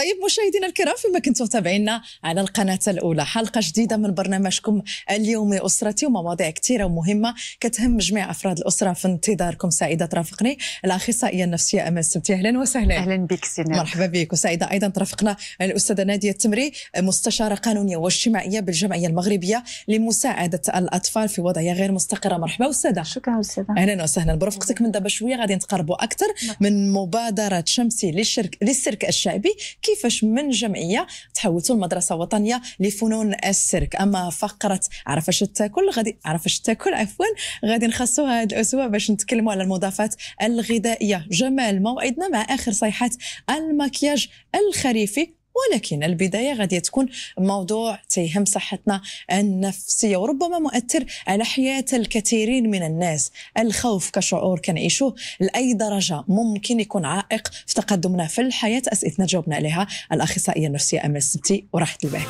طيب مشاهدينا الكرام فيما كنتم متابعينا على القناة الأولى حلقة جديدة من برنامجكم اليومي أسرتي ومواضيع كثيرة ومهمة كتهم جميع أفراد الأسرة في انتظاركم سعيدة ترافقني الأخصائية النفسية أمل السبتي أهلا وسهلا أهلا بك سينا مرحبا بك وسعيدة أيضا ترافقنا الأستاذة نادية التمري مستشارة قانونية واجتماعية بالجمعية المغربية لمساعدة الأطفال في وضعية غير مستقرة مرحبا أستاذة شكرا أستاذة أهلا وسهلا برفقتك من دابا شوية غادي نتقربوا أكثر نعم. من مبادرة شمسي للشرك للسيرك الشعبي كيفاش من جمعيه تحولتوا المدرسه الوطنيه لفنون السيرك اما فقره عرفاش تاكل غادي عرفاش تاكل عفوا غادي نخصوها هذه الاسبوع باش نتكلموا على المضافات الغذائيه جمال موعدنا مع اخر صيحات المكياج الخريفي ولكن البداية غادي تكون موضوع تيهم صحتنا النفسية وربما مؤثر على حياة الكثيرين من الناس الخوف كشعور كنعيشوه لأي درجة ممكن يكون عائق في تقدمنا في الحياة أسئلتنا جاوبنا عليها الأخصائية النفسية أمل السبتي وراحة البال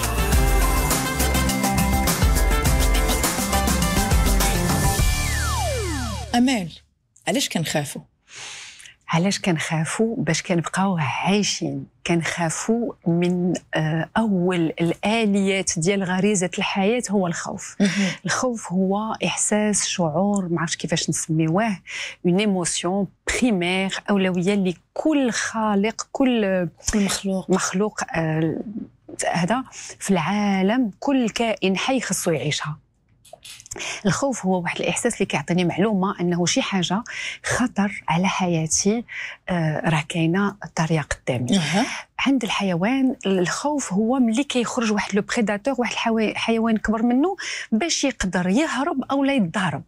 امال علاش كنخافوا علاش كنخافوا باش كنبقاو عايشين كنخافوا من آه، اول الاليات ديال غريزه الحياه هو الخوف الخوف هو احساس شعور ما عرفتش كيفاش نسميوه اون ايموسيون بريمير اولويه لكل خالق كل مخلوق مخلوق آه، هذا في العالم كل كائن حي خصو يعيشها الخوف هو واحد الاحساس اللي كيعطيني معلومه انه شي حاجه خطر على حياتي آه، راه كاينه الطريقه قدامي عند الحيوان الخوف هو ملي كيخرج واحد لو بريداتور واحد الحيوان كبر منه باش يقدر يهرب او لا يتضارب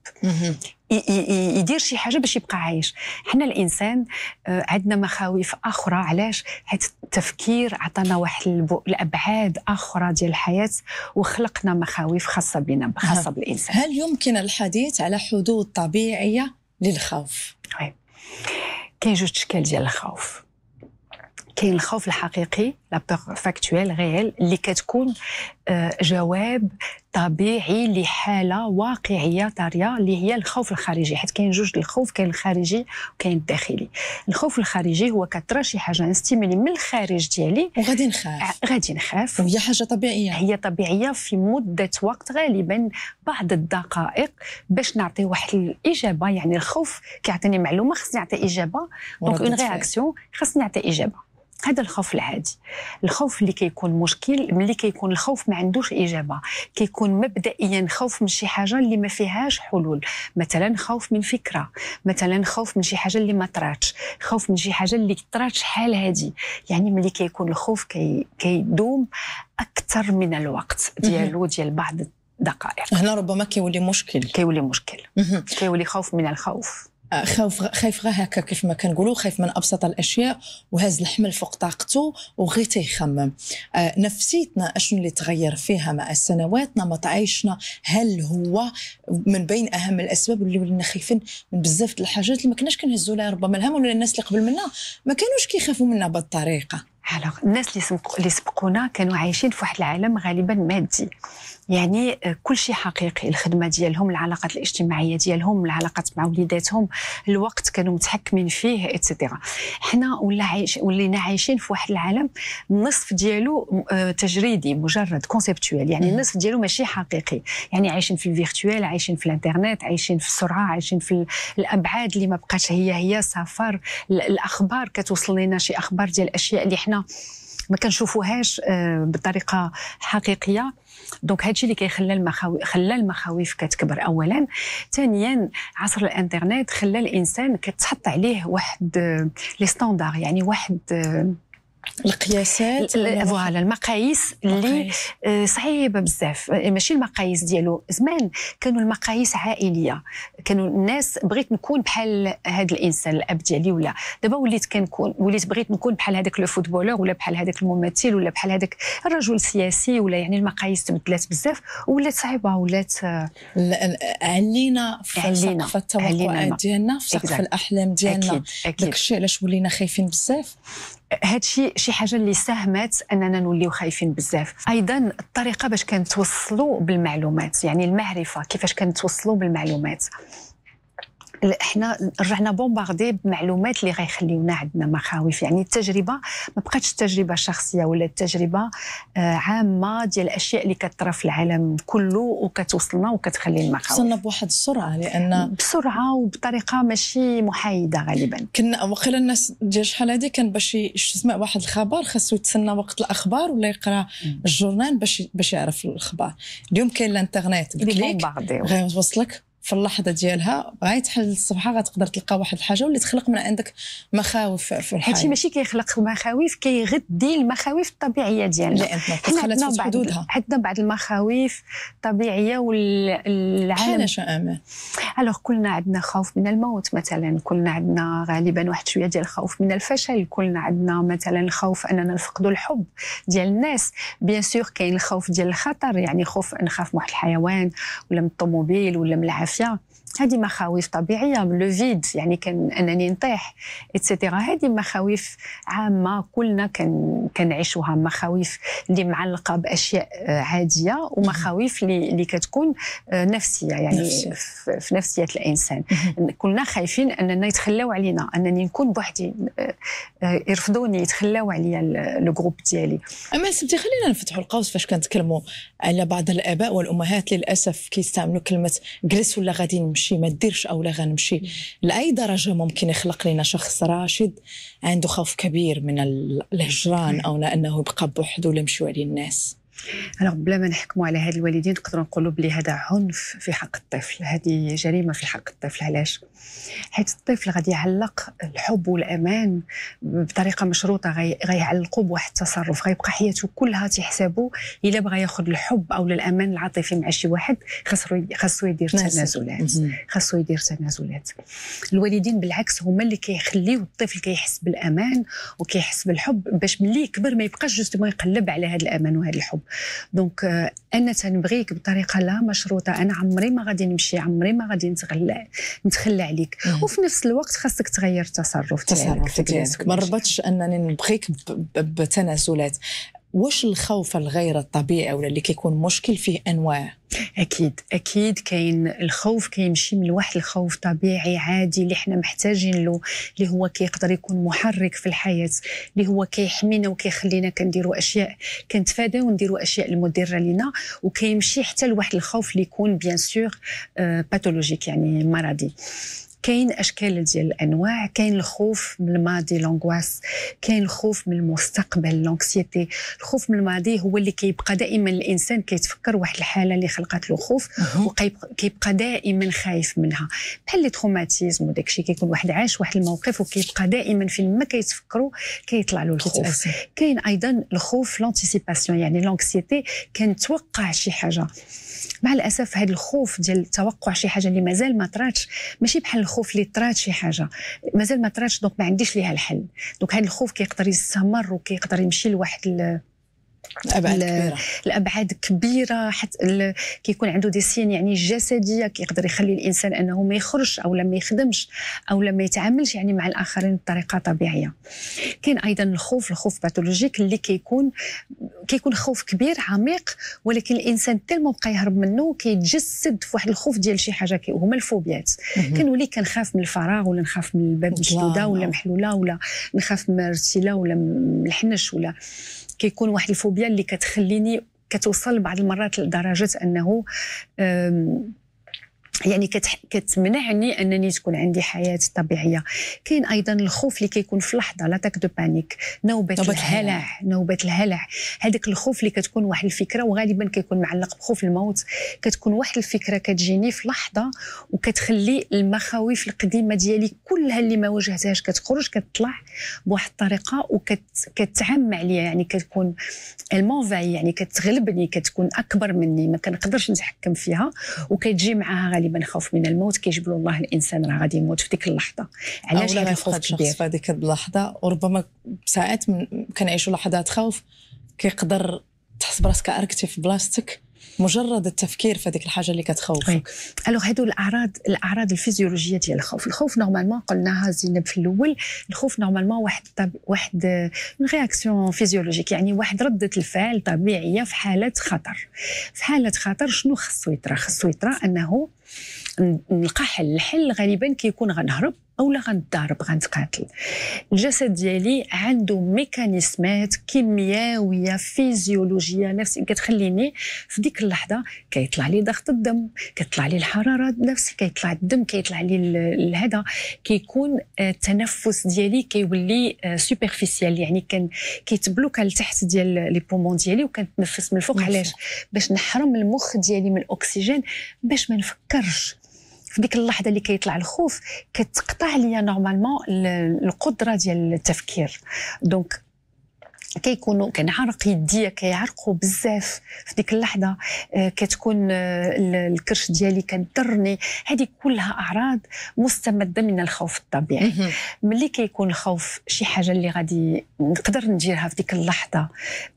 يدير شي حاجه باش يبقى عايش حنا الانسان آه، عندنا مخاوف اخرى علاش حيت التفكير عطانا واحد الابعاد اخرى ديال الحياه وخلقنا مخاوف خاصه بنا خاصه بالانسان هل يمكن الحديث على حدود طبيعية للخوف؟ طيب. كاين جوج اشكال ديال الخوف كاين الخوف الحقيقي لا بور فاكتويل ريال اللي كتكون آه، جواب طبيعي لحاله واقعيه طاريه اللي هي الخوف الخارجي حيت كاين جوج الخوف كاين الخارجي وكاين الداخلي الخوف الخارجي هو كترى شي حاجه انستيمولي يعني من الخارج ديالي وغادي نخاف آه، غادي نخاف وهي حاجه طبيعيه هي طبيعيه في مده وقت غالبا بعض الدقائق باش نعطي واحد الاجابه يعني الخوف كيعطيني معلومه خصني نعطي اجابه دونك اون رياكسيون خصني نعطي اجابه هذا الخوف العادي الخوف اللي كيكون مشكل ملي كيكون الخوف ما عندوش اجابه كيكون مبدئيا خوف من شي حاجه اللي ما فيهاش حلول مثلا خوف من فكره مثلا خوف من شي حاجه اللي ما طراتش خوف من شي حاجه اللي طرات شحال هادي يعني ملي كيكون الخوف كي كيدوم اكثر من الوقت ديالو ديال بعض الدقائق هنا ربما كيولي مشكل كيولي مشكل كيولي خوف من الخوف خوف خايف غير هكا كيف ما كنقولوا خايف من ابسط الاشياء وهز الحمل فوق طاقته وغير تيخمم آه، نفسيتنا اشنو اللي تغير فيها مع السنوات نمط عيشنا هل هو من بين اهم الاسباب اللي ولينا خايفين من بزاف الحاجات اللي ما كناش كنهزوا لها ربما الهم ولا الناس اللي قبل منا ما كانوش كيخافوا منا بالطريقه الناس اللي سبقونا كانوا عايشين في واحد العالم غالبا مادي يعني آه، كل شيء حقيقي الخدمه ديالهم العلاقات الاجتماعيه ديالهم العلاقات مع وليداتهم الوقت كانوا متحكمين فيه اتسيتيرا حنا ولا عايش ولينا عايشين في واحد العالم النصف ديالو آه، تجريدي مجرد كونسيبتويل يعني النصف ديالو ماشي حقيقي يعني عايشين في الفيرتوال عايشين في الانترنت عايشين في السرعه عايشين في الابعاد اللي ما بقاش هي هي سفر الاخبار كتوصل لنا شي اخبار ديال الاشياء اللي حنا ما كنشوفوهاش آه، بطريقه حقيقيه دونك هادشي اللي كيخلى المخاوف خلى المخاوف كتكبر اولا ثانيا عصر الانترنت خلى الانسان كتحط عليه واحد لي ستاندار يعني واحد القياسات فوالا المقاييس اللي آه، صعيبه بزاف آه، ماشي المقاييس ديالو زمان كانوا المقاييس عائليه كانوا الناس بغيت نكون بحال هذا الانسان الاب ديالي ولا دابا وليت كنكون وليت بغيت نكون بحال هذاك لو فوتبولور ولا بحال هذاك الممثل ولا بحال هذاك الرجل السياسي ولا يعني المقاييس تبدلات بزاف ولات صعيبه ولات علينا آه، علينا في التوقعات ديالنا في سقف الاحلام ديالنا داك الشيء علاش ولينا خايفين بزاف هادشي شي حاجه اللي ساهمت اننا نوليو خايفين بزاف ايضا الطريقه باش كنتوصلوا بالمعلومات يعني المعرفه كيفاش كنتوصلوا بالمعلومات احنا رجعنا بومباردي بمعلومات اللي غيخليونا عندنا مخاوف يعني التجربه ما بقاتش تجربه شخصيه ولا التجربه آه، عامه ديال الاشياء اللي كترى في العالم كله وكتوصلنا وكتخلي المخاوف وصلنا بواحد السرعه لان بسرعه وبطريقه ماشي محايده غالبا كنا وقيلا الناس ديال شحال هادي كان باش يسمع واحد الخبر خاصو يتسنى وقت الاخبار ولا يقرا الجورنال باش باش يعرف الاخبار اليوم كاين الانترنت بالكليك غيوصلك في اللحظه ديالها بغاي تحل الصفحه غتقدر تلقى واحد الحاجه واللي تخلق من عندك مخاوف في الحياه هادشي ماشي كيخلق مخاوف كيغذي المخاوف الطبيعيه ديالنا حنا عندنا بعض المخاوف الطبيعيه والعالم بحال شنو امان الوغ كلنا عندنا خوف من الموت مثلا كلنا عندنا غالبا واحد شويه ديال الخوف من الفشل كلنا عندنا مثلا الخوف اننا نفقدوا الحب ديال الناس بيان سور كاين الخوف ديال الخطر يعني خوف نخاف من واحد الحيوان ولا من الطوموبيل ولا من العفاف financière. هذه مخاوف طبيعيه من لو فيد يعني كان انني نطيح اتسيتيرا هذه مخاوف عامه كلنا كان كنعيشوها مخاوف اللي معلقه باشياء آه، عاديه ومخاوف اللي اللي كتكون آه، نفسيه يعني نفسي. في نفسيه الانسان كلنا خايفين اننا يتخلاو علينا انني نكون بوحدي آه، يرفضوني يتخلاو عليا لو جروب ديالي اما سبتي خلينا نفتحوا القوس فاش كنتكلموا على بعض الاباء والامهات للاسف كيستعملوا كلمه جلس ولا غادي نمشي نمشي ما ديرش اولا غنمشي لاي درجه ممكن يخلق لنا شخص راشد عنده خوف كبير من الهجران او انه يبقى بوحده ولا يمشيو عليه الناس الوغ بلا ما نحكموا على هاد الوالدين نقدروا نقولوا بلي هذا عنف في حق الطفل هذه جريمه في حق الطفل علاش حيت الطفل غادي يعلق الحب والامان بطريقه مشروطه غيعلقوا بواحد التصرف غيبقى حياته كلها تيحسبوا الا بغى ياخذ الحب او الامان العاطفي مع شي واحد خاصو خاصو يدير تنازلات خاصو يدير تنازلات الوالدين بالعكس هما اللي كيخليو الطفل كيحس بالامان وكيحس بالحب باش ملي يكبر ما يبقاش جوستمون يقلب على هذا الامان وهذا الحب دونك آه، انا تنبغيك بطريقه لا مشروطه انا عمري ما غادي نمشي عمري ما غادي نتغلى نتخلى عليك وفي نفس الوقت خاصك تغير التصرف ديالك ما ربطش انني نبغيك بتناسلات واش الخوف الغير الطبيعي ولا اللي كيكون مشكل فيه انواع اكيد اكيد كاين الخوف كيمشي من واحد الخوف طبيعي عادي اللي حنا محتاجين له اللي هو كيقدر يكون محرك في الحياه اللي هو كيحمينا وكيخلينا كنديروا اشياء كنتفادى ونديروا اشياء المدره لينا وكيمشي حتى لواحد الخوف اللي يكون بيان سور باثولوجيك يعني مرضي كاين اشكال ديال الانواع كاين الخوف من الماضي لونغواس كاين الخوف من المستقبل لونكسيتي الخوف من الماضي هو اللي كيبقى دائما الانسان كيتفكر واحد الحاله اللي خلقت له خوف وكيبقى دائما خايف منها بحال لي تروماتيزم وداك الشيء كيكون واحد عاش واحد الموقف وكيبقى دائما فين ما كيتفكروا كيطلع له الخوف كاين ايضا الخوف لونتيسيباسيون يعني لونكسيتي كنتوقع شي حاجه مع الاسف هذا الخوف ديال توقع شي حاجه اللي مازال ما طراتش ماشي بحال الخوف اللي طرات شي حاجه مازال ما طراتش دونك ما عنديش ليها الحل دونك هذا الخوف كيقدر يستمر وكيقدر يمشي لواحد الابعاد كبيره الابعاد كبيره حتى كيكون عنده دي سين يعني جسديه كيقدر يخلي الانسان انه ما يخرجش او ما يخدمش او ما يتعاملش يعني مع الاخرين بطريقه طبيعيه كاين ايضا الخوف الخوف باثولوجيك اللي كيكون كيكون خوف كبير عميق ولكن الانسان تالمو بقى يهرب منه كيتجسد في واحد الخوف ديال شي حاجه هما الفوبيات كنولي كنخاف من الفراغ ولا نخاف من الباب مشدوده ولا محلوله ولا نخاف من الرتيله ولا من الحنش ولا كيكون واحد الفوبيا اللي كتخليني كتوصل بعض المرات لدرجه انه يعني كتح... كتمنعني انني تكون عندي حياه طبيعيه كاين ايضا الخوف اللي كيكون في لا تاك دو بانيك نوبه, نوبة الهلع نوبه الهلع هذاك الخوف اللي كتكون واحد الفكره وغالبا كيكون معلق بخوف الموت كتكون واحد الفكره كتجيني في لحظه وكتخلي المخاوف القديمه ديالي كلها اللي ما واجهتهاش كتخرج كتطلع بواحد الطريقه وكتعم عليا يعني كتكون المونفاي يعني كتغلبني كتكون اكبر مني ما كنقدرش نتحكم فيها وكتجي معاها غالبا دائما خوف من الموت كيجبروا الله الانسان راه غادي يموت في ديك اللحظه علاش هذا الخوف كبير في ديك اللحظه وربما ساعات كنعيشوا لحظات خوف كيقدر تحس براسك اركتي في بلاصتك مجرد التفكير في هذيك الحاجه اللي كتخوفك الو هادو الاعراض الاعراض الفيزيولوجيه ديال الخوف الخوف نورمالمون قلناها زينب في الاول الخوف نورمالمون واحد طب... واحد رياكسيون فيزيولوجيك يعني واحد رده الفعل طبيعيه في حاله خطر في حاله خطر شنو خصو يطرا خصو يطرا انه نلقى حل الحل غالبا كيكون غنهرب او لا غنضارب غنتقاتل الجسد ديالي عنده ميكانيزمات كيميائيه فيزيولوجيه نفس كتخليني في ديك اللحظه كيطلع لي ضغط الدم كيطلع لي الحراره نفسي كيطلع الدم كيطلع لي هذا كيكون آه، التنفس ديالي كيولي سوبرفيسيال آه، يعني كان كيتبلوكا لتحت ديال لي بومون ديالي وكنتنفس من الفوق علاش باش نحرم المخ ديالي من الاكسجين باش ما نفكرش في ديك اللحظه اللي كيطلع الخوف كتقطع ليا نورمالمون القدره ديال التفكير دونك كيكونوا كنعرق يديا كيعرقوا بزاف في ديك اللحظه آه، كتكون آه، الكرش ديالي كضرني هذه كلها اعراض مستمده من الخوف الطبيعي ملي كيكون الخوف شي حاجه اللي غادي نقدر نديرها في ديك اللحظه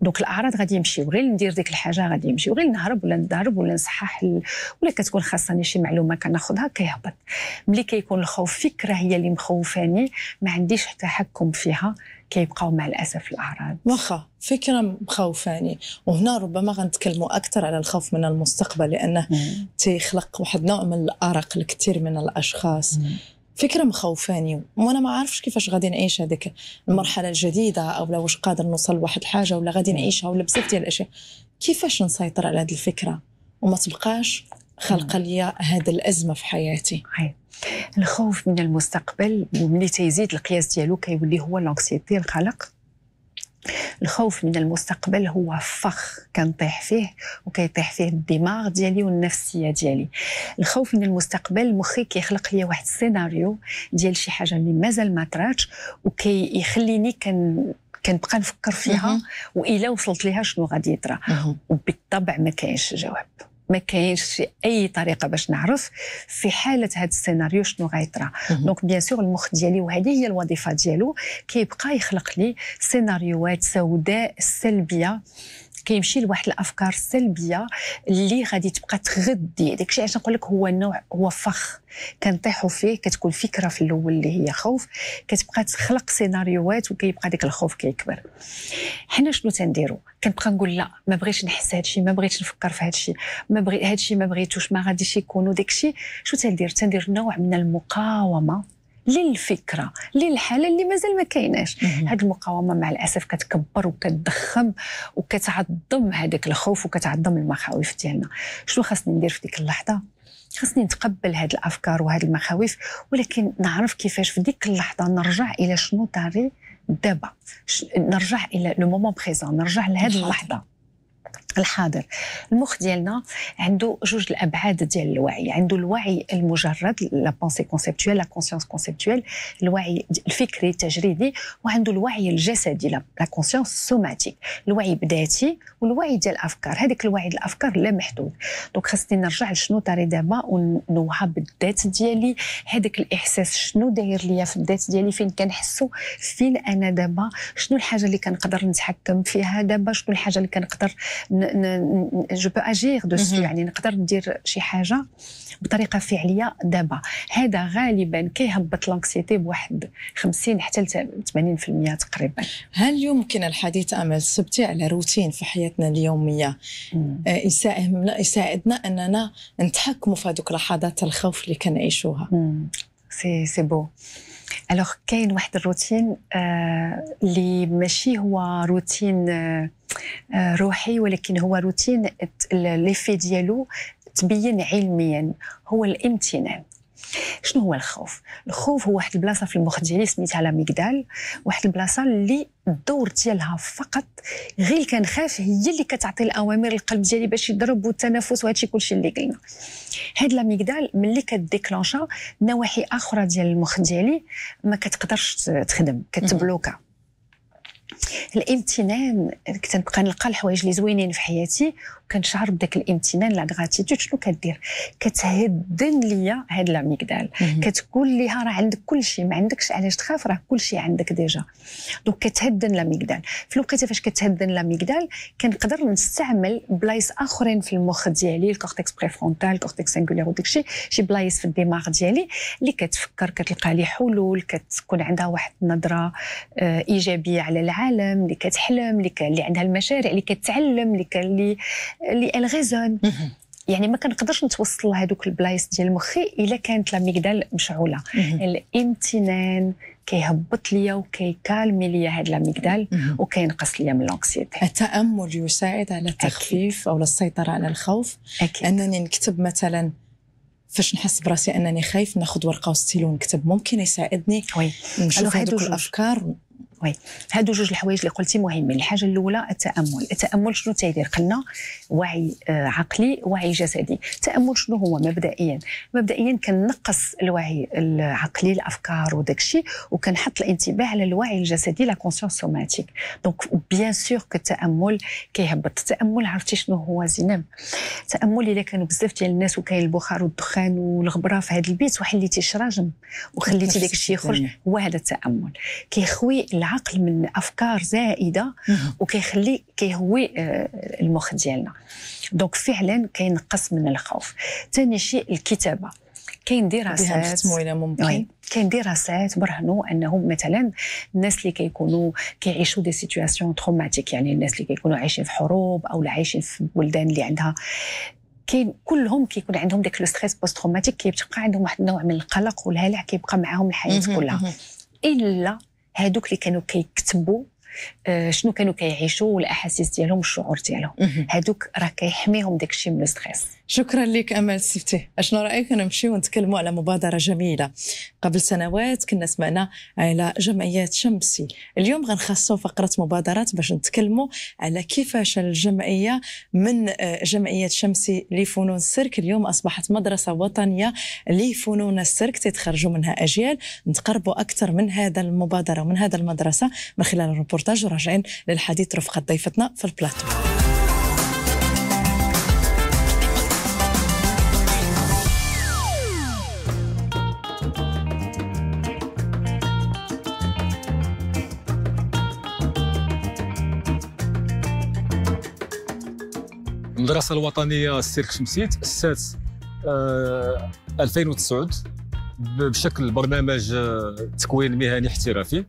دوك الاعراض غادي يمشيو غير ندير ديك الحاجه غادي يمشيو غير نهرب ولا نضرب ولا نصحح ولا كتكون خاصني شي معلومه كناخذها كيهبط ملي كيكون الخوف فكره هي اللي مخوفاني ما عنديش تحكم فيها كيبقاو مع الاسف الاعراض واخا فكره مخوفاني وهنا ربما غنتكلموا اكثر على الخوف من المستقبل لانه مم. تيخلق واحد نوع من الارق لكثير من الاشخاص مم. فكره مخوفاني وانا ما عارفش كيفاش غادي نعيش هذيك المرحله الجديده او لا واش قادر نوصل لواحد الحاجه ولا غادي نعيشها ولا بزاف ديال الاشياء كيفاش نسيطر على هذه الفكره وما تبقاش خلق لي هذه الازمه في حياتي الخوف من المستقبل وملي تيزيد القياس ديالو كيولي هو لونكسيتي القلق الخوف من المستقبل هو فخ كنطيح فيه وكيطيح فيه الدماغ ديالي والنفسيه ديالي الخوف من المستقبل مخي كيخلق لي واحد السيناريو ديال شي حاجه اللي مازال ما طراتش وكيخليني كن كنبقى نفكر فيها والا وصلت ليها شنو غادي يطرا وبالطبع ما كاينش جواب ما كاينش اي طريقه باش نعرف في حاله هذا السيناريو شنو غيطرى دونك بيان سور المخ ديالي وهذه هي الوظيفه ديالو كيبقى يخلق لي سيناريوهات سوداء سلبيه كيمشي لواحد الافكار السلبيه اللي غادي تبقى تغذي داكشي علاش نقول لك هو نوع هو فخ كنطيحوا فيه كتكون فكره في الاول اللي هي خوف كتبقى تخلق سيناريوهات وكيبقى داك الخوف كيكبر حنا شنو تنديروا كنبقى نقول لا ما بغيتش نحس الشيء ما بغيتش نفكر في الشيء ما بغي الشيء ما بغيتوش ما غاديش يكون الشيء شو تندير تندير نوع من المقاومه للفكره للحاله اللي مازال ما كايناش هاد المقاومه مع الاسف كتكبر وكتضخم وكتعظم هذاك الخوف وكتعظم المخاوف ديالنا شنو خاصني ندير في ديك اللحظه خصني نتقبل هاد الافكار وهاد المخاوف ولكن نعرف كيفاش في ديك اللحظه نرجع الى شنو طاري دابا نرجع الى لو مومون بريزون نرجع لهاد اللحظه الحاضر المخ ديالنا عنده جوج الابعاد ديال الوعي عنده الوعي المجرد لا بونسي كونسيبتويل لا كونسيونس كونسيبتويل الوعي الفكري التجريدي وعنده الوعي الجسدي لا كونسيونس سوماتيك الوعي بذاتي والوعي ديال الافكار هذيك الوعي ديال الافكار لا محدود دونك خاصني نرجع لشنو طاري دابا ونوعها بالذات ديالي هذاك الاحساس شنو داير ليا في الذات ديالي فين كنحسو فين انا دابا شنو الحاجه اللي كنقدر نتحكم فيها دابا شنو الحاجه اللي كنقدر ن... جو بو اجير دوسو يعني نقدر ندير شي حاجه بطريقه فعليه دابا هذا غالبا كيهبط لانكسيتي بواحد 50 حتى 80% تقريبا هل يمكن الحديث امل سبتي على روتين في حياتنا اليوميه آه، يساهم يساعدنا اننا نتحكموا في هذوك لحظات الخوف اللي كنعيشوها سي سي بو الوغ كاين واحد الروتين آه، اللي آه ماشي هو روتين آه،, آه روحي ولكن هو روتين ليفي ديالو تبين علميا هو الامتنان شنو هو الخوف الخوف هو واحد البلاصه في المخ ديالي سميتها لاميغدال واحد البلاصه اللي الدور ديالها فقط غير كنخاف هي اللي كتعطي الاوامر للقلب ديالي باش يضرب والتنفس وهادشي كلشي اللي قلنا هاد لاميغدال ملي كديكلونشا نواحي اخرى ديال المخ ديالي ما كتقدرش تخدم كتبلوكا الامتنان كنبقى نلقى الحوايج اللي زوينين في حياتي وكنشعر بداك الامتنان لا غراتيتود شنو كدير كتهدن ليا هاد لاميغدال كتقول ليها راه عندك كل شيء ما عندكش علاش تخاف راه كل شيء عندك ديجا دونك كتهدن لاميغدال في الوقيته فاش كتهدن لاميغدال كنقدر نستعمل بلايص اخرين في المخ ديالي الكورتكس فرونتال الكورتكس وداك وداكشي شي بلايص في الدماغ ديالي اللي كتفكر كتلقى لي حلول كتكون عندها واحد النظره آه، ايجابيه على العالم اللي كتحلم اللي, ك... اللي عندها المشاريع اللي كتعلم اللي ك... اللي اللي الغيزون يعني ما كنقدرش نتوصل لهذوك البلايص ديال مخي الا كانت لاميغدال مشعوله الامتنان كيهبط ليا وكيكالمي ليا هاد لاميغدال وكينقص ليا من لونكسيتي التامل يساعد على التخفيف او السيطره على الخوف أكيد. انني نكتب مثلا فاش نحس براسي انني خايف ناخذ ورقه وستيلو ونكتب ممكن يساعدني وي. نشوف هذوك الافكار وي هادو جوج الحوايج اللي قلتي مهمين الحاجه الاولى التامل التامل شنو تيدير قلنا وعي آه، عقلي وعي جسدي التامل شنو هو مبدئيا مبدئيا كنقص الوعي العقلي الافكار وداكشي وكنحط الانتباه على الوعي الجسدي لا كونسيونس سوماتيك دونك بيان سور التامل كيهبط التامل عرفتي شنو هو زينب التامل الا كانوا بزاف ديال الناس وكاين البخار والدخان والغبره في هذا البيت وحليتي شراجم وخليتي داكشي يخرج هو هذا التامل كيخوي العقل من افكار زائده وكيخلي كيهوي آه، المخ ديالنا دونك فعلا كينقص من الخوف ثاني شيء الكتابه كاين دراسات ممكن كاين دراسات برهنوا انهم مثلا الناس اللي كيكونوا كيعيشوا دي سيتوياسيون تروماتيك يعني الناس اللي كيكونوا عايشين في حروب او عايشين في بلدان اللي عندها كاين كلهم كيكون عندهم داك لو ستريس بوست تروماتيك كيبقى عندهم واحد النوع من القلق والهلع كيبقى معاهم الحياه كلها الا هادوك اللي كانوا كيكتبوا آه، شنو كانوا كيعيشوا والاحاسيس ديالهم والشعور ديالهم هذوك راه كيحميهم داك الشيء من الستريس شكرا لك امال سيفتي اشنو رايك نمشيو نتكلموا على مبادره جميله قبل سنوات كنا سمعنا على جمعيات شمسي اليوم غنخصصوا فقره مبادرات باش نتكلموا على كيفاش الجمعيه من آه، جمعيه شمسي لفنون السيرك اليوم اصبحت مدرسه وطنيه لفنون السيرك تتخرجوا منها اجيال نتقربوا اكثر من هذا المبادره ومن هذا المدرسه من خلال الروبورت البولتاج وراجعين للحديث رفقة ضيفتنا في البلاتو المدرسه الوطنيه السيرك شمسيت اسست آه، 2009 بشكل برنامج آه، تكوين مهني احترافي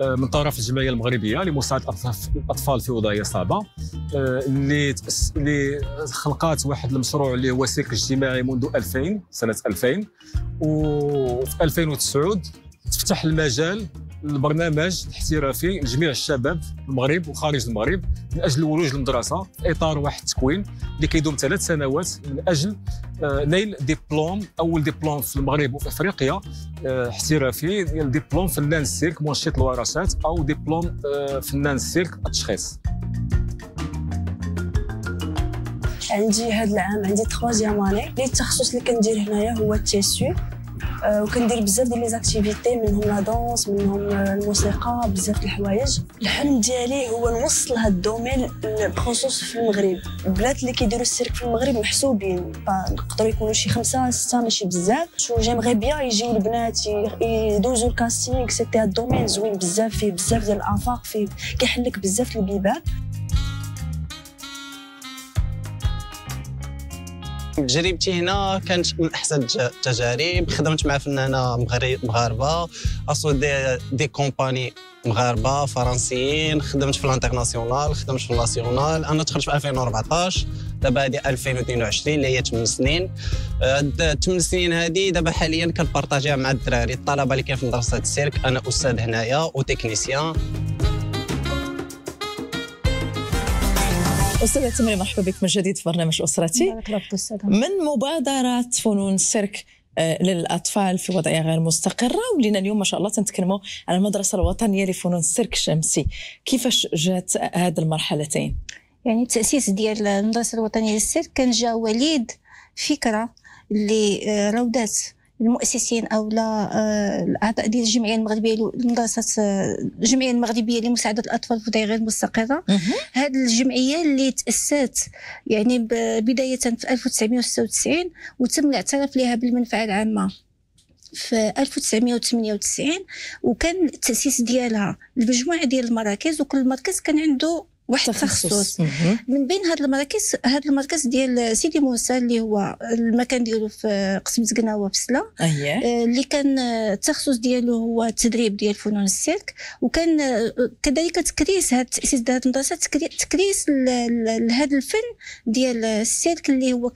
آه، من طرف الجمعيه المغربيه لمساعده الاطفال في وضعيه صعبه آه، اللي اللي خلقات واحد المشروع اللي هو سلك اجتماعي منذ 2000 سنه 2000 وفي 2009 تفتح المجال البرنامج الاحترافي لجميع الشباب في المغرب وخارج المغرب من اجل الولوج للمدرسه في اطار واحد التكوين اللي كيدوم ثلاث سنوات من اجل آه، نيل ديبلوم اول ديبلوم في المغرب وفي افريقيا آه، احترافي ديال ديبلوم فنان السيرك منشط الوراثات او ديبلوم آه، فنان السيرك التشخيص عندي هذا العام عندي 3 اني لي التخصص اللي كندير هنايا هو التيسو آه، وكندير بزاف ديال لي زاكتيفيتي منهم لا دونس منهم آه، الموسيقى بزاف د الحوايج الحلم ديالي هو نوصل هاد الدومين بخصوص في المغرب البلاد اللي كيديروا السيرك في المغرب محسوبين نقدروا يكونوا شي خمسه سته ماشي بزاف شو جيمغي بيان يجيو البنات يدوزوا الكاستينغ سيتي هاد الدومين زوين بزاف فيه بزاف ديال الافاق فيه كيحلك بزاف البيبان تجربتي هنا كانت من احسن التجارب خدمت مع فنانه مغاربه اصو دي, دي كومباني مغاربه فرنسيين خدمت في الانترناسيونال خدمت في الناسيونال انا دخلت في 2014 دابا هذه 2022 اللي هي 8 سنين 8 سنين هذه دابا حاليا كنبارطاجيها مع الدراري الطلبه اللي كاين في مدرسه السيرك انا استاذ هنايا وتكنيسيان أستاذة تمري مرحبا بك من جديد في برنامج أسرتي من مبادرة فنون سيرك آه، للاطفال في وضعيه غير مستقره ولينا اليوم ما شاء الله تنتكلموا على المدرسه الوطنيه لفنون السيرك الشمسي كيفاش جات هذه المرحلتين يعني التاسيس ديال المدرسه الوطنيه للسيرك كان جا وليد فكره اللي راودات المؤسسين او لا آه، الاعضاء ديال الجمعيه المغربيه المدرسات آه، الجمعيه المغربيه لمساعده الاطفال في الوضعيه غير المستقره هذه الجمعيه اللي تاسست يعني بدايه في 1996 وتم الاعتراف لها بالمنفعه العامه في 1998 وكان التاسيس ديالها المجموعه ديال المراكز وكل مركز كان عنده واحد التخصص من بين هاد المراكز هاد المركز ديال سيدي موسى اللي هو المكان ديالو في قسم زقناوه في سلا آه، اللي كان آه، التخصص ديالو هو التدريب ديال فنون السيرك وكان آه، كذلك تكريس هاد تاسيس هاد المدرسه تكريس لهاد الفن ديال السيرك اللي هو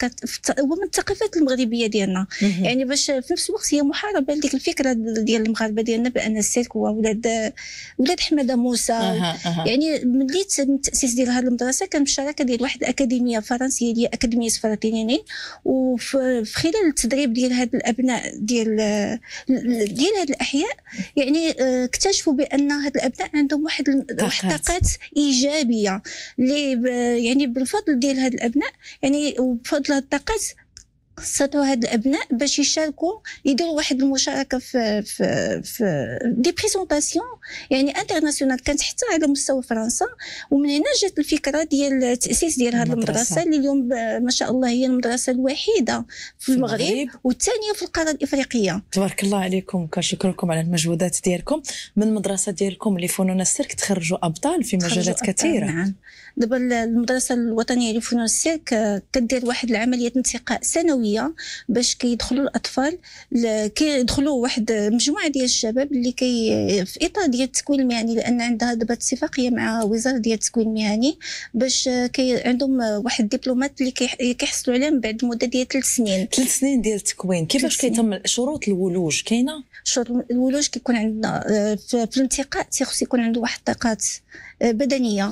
هو من الثقافات المغربيه ديالنا يعني باش في نفس الوقت هي محاربه لديك الفكره ديال المغاربه ديالنا بان السيرك هو ولاد ولاد حماده موسى أه. أه. يعني مليت التاسيس ديال هذه المدرسه كان بالشراكه ديال واحد الاكاديميه فرنسيه هي اكاديميه فراتينينين وفي خلال التدريب ديال هاد الابناء ديال ديال هاد الاحياء يعني آه، اكتشفوا بان هاد الابناء عندهم واحد طاقات الطاقات ايجابيه اللي يعني بالفضل ديال هاد الابناء يعني وبفضل هاد الطاقات خصتو هاد الابناء باش يشاركوا يديروا واحد المشاركه في في في دي بريزونطاسيون يعني انترناسيونال كانت حتى على مستوى فرنسا ومن هنا جات الفكره ديال التاسيس ديال هاد المدرسه اللي اليوم ما شاء الله هي المدرسه الوحيده في المغرب, المغرب. والثانيه في القاره الافريقيه تبارك الله عليكم كنشكركم على المجهودات ديالكم من المدرسه ديالكم اللي فنون السيرك تخرجوا ابطال في مجالات كثيره نعم دابا المدرسه الوطنيه لفنون السيرك كدير واحد العمليه انتقاء سنوي الإعلامية باش كيدخلوا الاطفال كيدخلوا واحد مجموعه ديال الشباب اللي كي في اطار ديال التكوين المهني لان عندها دابا اتفاقيه مع وزاره ديال التكوين المهني باش كي عندهم واحد الدبلومات اللي كيحصلوا عليها من بعد مده ديال ثلاث سنين ثلاث سنين ديال التكوين كيفاش كيتم شروط الولوج كاينه شروط الولوج كيكون عندنا آه، في الانتقاء تيخص يكون عنده واحد الطاقات آه، بدنيه أه.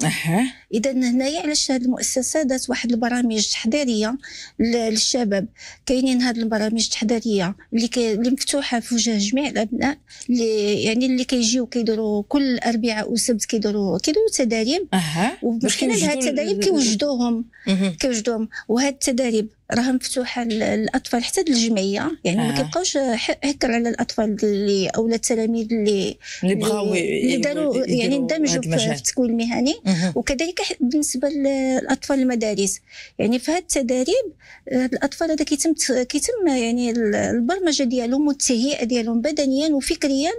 اذا هنايا علاش هذه المؤسسه دات واحد البرامج تحضيريه للشباب كاينين هذه البرامج التحضيريه اللي كي... اللي مفتوحه في وجه جميع الابناء اللي يعني اللي كيجيو كيديروا كل اربعاء وسبت كيديروا كيديروا تداريب اها ومن خلال هاد التداريب كيوجدوهم كيوجدوهم وهاد التداريب راه مفتوحه للاطفال حتى للجمعيه يعني آه. ما كيبقاوش هكر على الاطفال اللي او التلاميذ اللي اللي بغاو اللي يعني اندمجوا في التكوين المهني وكذلك بالنسبه للاطفال المدارس يعني في هذه التداريب آه، الاطفال هذا كيتم كيتم يعني البرمجه ديالهم والتهيئه ديالهم بدنيا وفكريا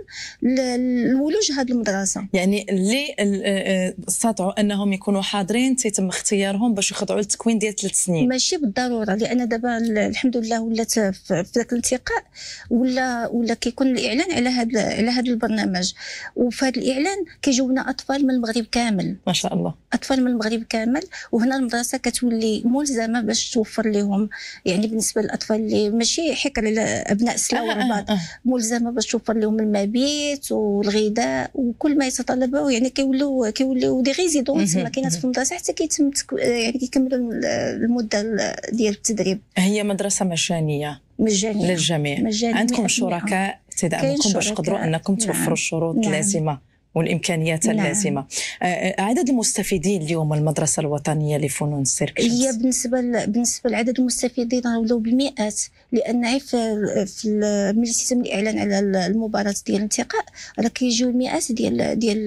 للولوج هذه المدرسه يعني اللي آه، آه، استطاعوا انهم يكونوا حاضرين تيتم اختيارهم باش يخضعوا للتكوين ديال ثلاث سنين ماشي بالضروره لان دابا الحمد لله ولات في ذاك الانتقاء ولا ولا كيكون الاعلان على هذا على هذا البرنامج وفي هذا الاعلان كيجونا اطفال من المغرب كامل ما شاء الله اطفال من المغرب كامل وهنا المدرسه كتولي ملزمه باش توفر لهم يعني بالنسبه للاطفال اللي ماشي حكر على ابناء سلا آه والرباط ملزمه باش توفر لهم المبيت والغذاء وكل ما يتطلبه يعني كيولوا كيولوا دي ريزيدونس ما كاينات في المدرسه حتى كيتم يعني كيكملوا المده ديال التدريب هي مدرسه مجانيه مجانيه للجميع مجانية. عندكم شركاء ابتداء منكم باش تقدروا انكم توفروا نعم. الشروط نعم. اللازمه والامكانيات نعم. اللازمه آه، آه، عدد المستفيدين اليوم المدرسه الوطنيه لفنون السيرك هي بالنسبه بالنسبه لعدد المستفيدين ولو بالمئات لان في في ملي تم الاعلان على المباراه ديال الانتقاء راه كيجيو المئات ديال ديال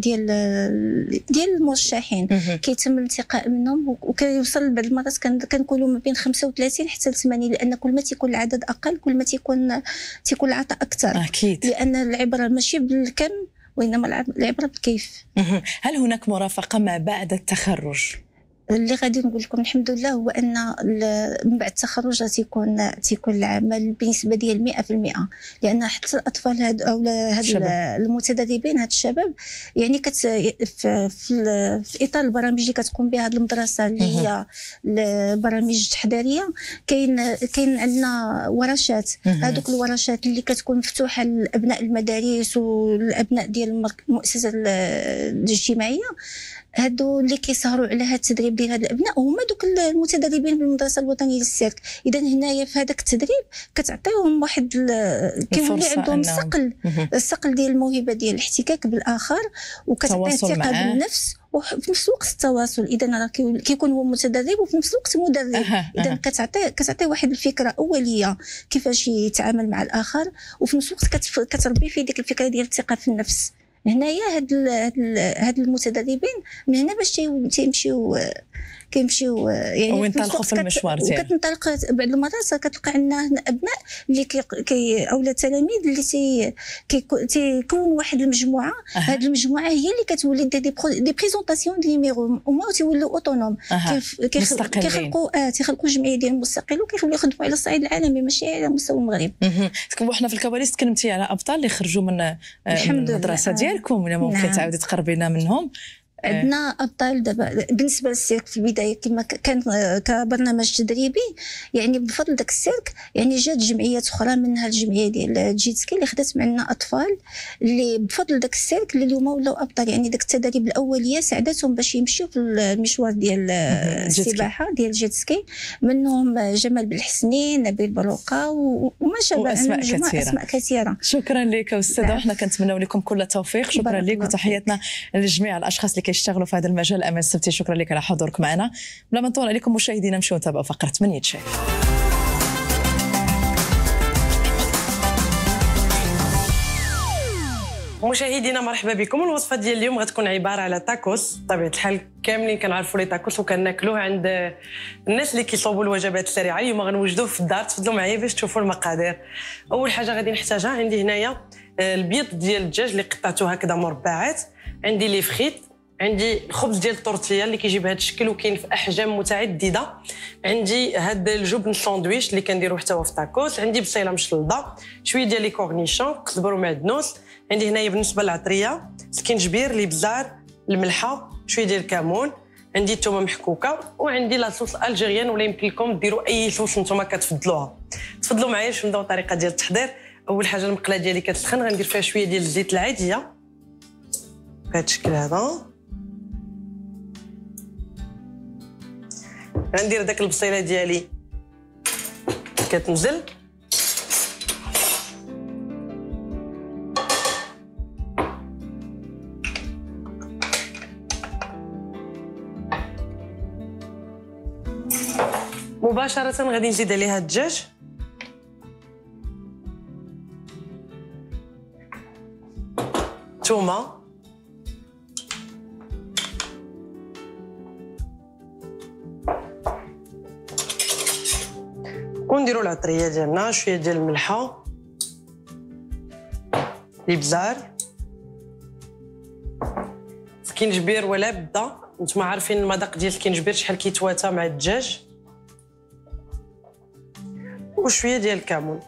ديال ديال المرشحين كيتم الانتقاء منهم وكيوصل بعض المرات كنقولوا ما بين 35 حتى 80 لان كل ما تيكون العدد اقل كل ما تيكون تيكون العطاء اكثر اكيد لان العبره ماشي بالكم وإنما العبرة بكيف هل هناك مرافقة ما بعد التخرج؟ اللي غادي نقول لكم الحمد لله هو ان من بعد التخرج تيكون تيكون العمل بنسبه ديال 100% لان حتى الاطفال هاد او هاد المتدربين هاد الشباب يعني كت في, في, في اطار البرامج اللي كتقوم بها هاد المدرسه اللي هي البرامج التحضيريه كاين كاين عندنا ورشات هذوك الورشات اللي كتكون مفتوحه لابناء المدارس والابناء ديال المؤسسه الاجتماعيه هادو اللي كيسهروا على هذا التدريب ديال هاد الابناء هما دوك المتدربين بالمدرسه الوطنيه للسيرك اذا هنايا في هذاك التدريب كتعطيهم واحد كيولي عندهم الصقل الصقل ديال الموهبه ديال الاحتكاك بالاخر وكتعطيه الثقه بالنفس وفي نفس الوقت التواصل اذا راه كيكون هو متدرب وفي نفس الوقت مدرب اذا كتعطي كتعطي واحد الفكره اوليه كيفاش يتعامل مع الاخر وفي نفس الوقت كتربي فيه ديك الفكره ديال الثقه في النفس هنايا هاد هاد المتدربين من هنا باش تيمشيو كيمشيو يعني وين طلقوا في المشوار تاعهم وكتنطلق بعض المرات كتلقى عندنا ابناء اللي كي اولا تلاميذ اللي تي تيكون واحد المجموعه أه. هذه المجموعه هي اللي كتولي دي دي, بريزونطاسيون دي ميرو هما تيولوا اوتونوم أه. كيخلقوا اه تيخلقوا جمعيه ديال المستقل وكيخليو يخدموا على الصعيد العالمي ماشي على مستوى المغرب وحنا في الكواليس تكلمتي على ابطال اللي خرجوا من آه، المدرسه ديالكم ولا ممكن نعم. تعاودي تقربينا منهم عندنا إيه. ابطال دابا بالنسبه للسيرك في البدايه كما كان كبرنامج تدريبي يعني بفضل داك السيرك يعني جات جمعيات اخرى منها الجمعيه ديال جيتسكي اللي خدات معنا اطفال اللي بفضل داك السيرك اللي اليوم ولاو ابطال يعني داك التدريب الاوليه ساعدتهم باش يمشيو في المشوار ديال السباحه ديال جيتسكي منهم جمال بالحسني نبيل بروقا وما شابه اسماء كثيره اسماء كثيره شكرا لك استاذه نعم. وحنا كنتمنوا لكم كل التوفيق شكرا لك وتحياتنا لجميع الاشخاص اللي كيشتغلوا في هذا المجال امل السبتي شكرا لك على حضورك معنا بلا ما نطول عليكم مشاهدينا نمشيو نتابعوا فقره من يتشاهد مشاهدينا مرحبا بكم الوصفه ديال اليوم غتكون عباره على تاكوس بطبيعه الحال كاملين كنعرفوا لي تاكوس وكناكلوه عند الناس اللي كيصوبوا الوجبات السريعه اليوم غنوجدوه في الدار تفضلوا معايا باش تشوفوا المقادير اول حاجه غادي نحتاجها عندي هنايا آه، البيض ديال الدجاج اللي قطعته هكذا مربعات عندي لي فخيت عندي الخبز ديال التورتيه اللي كيجي بهذا الشكل وكاين في احجام متعدده عندي هذا الجبن الساندويش اللي كنديروه حتى هو في تاكوس عندي بصيله مشلضه شويه ديال لي كورنيشون كزبر ومعدنوس عندي هنايا بالنسبه للعطريه الكنجبير الابزار الملحه شويه ديال الكمون عندي التومه محكوكه وعندي لاصوص الجيريان ولا يمكن لكم ديروا اي صوص نتوما كتفضلوها تفضلوا معايا باش نبداو الطريقه ديال التحضير اول حاجه المقله ديالي كتسخن غندير فيها شويه ديال الزيت العاديه بهذا الشكل هذا غندير داك البصيله ديالي كتنزل مباشره غادي نزيد عليها الدجاج ثومه ونديروا العطريه ديالنا شويه ديال الملحه الابزار سكينجبير ولا بدا نتوما عارفين المذاق ديال الكنجبير شحال كيتواتى مع الدجاج وشويه ديال الكمون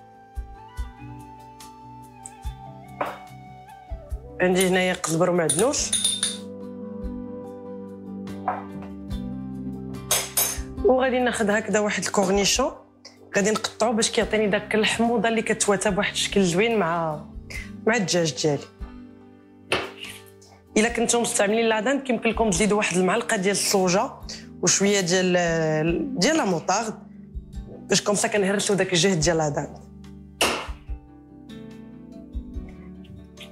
عندي هنايا قزبر ومعدنوس وغادي ناخذ هكذا واحد الكورنيشون غادي نقطعو باش كيعطيني داك الحموضه اللي كتواتى بواحد الشكل زوين مع مع الدجاج ديالي الا كنتو مستعملين العدن كيمكن لكم تزيدوا واحد المعلقه ديال الصوجه وشويه ديال ديال الموطارد باش كومسا كنهرسوا داك الجهد ديال العدن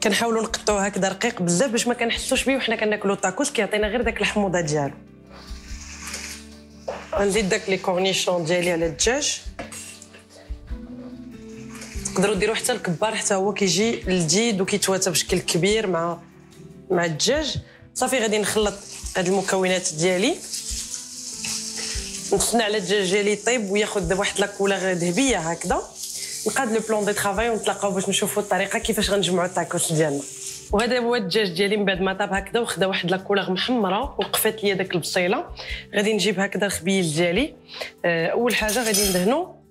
كنحاولوا نقطعوه هكذا رقيق بزاف باش ما كنحسوش بيه وحنا كناكلو الطاكوس كيعطينا غير داك الحموضه ديالو غنزيد داك لي كورنيشون ديالي على الدجاج تقدروا ديروا حتى الكبار حتى هو كيجي لذيذ وكيتواتى بشكل كبير مع مع الدجاج صافي غادي نخلط هاد المكونات ديالي نستنى على الدجاج ديالي يطيب وياخذ واحد لاكولا ذهبيه هكذا نقاد لو بلون دي طرافاي ونتلاقاو باش نشوفوا الطريقه كيفاش غنجمعوا التاكوس ديالنا وهذا هو الدجاج ديالي من بعد ما طاب هكذا وخدا واحد لاكولاغ محمره وقفات ليا داك البصيله غادي نجيب هكذا الخبيز ديالي آه، اول حاجه غادي ندهنو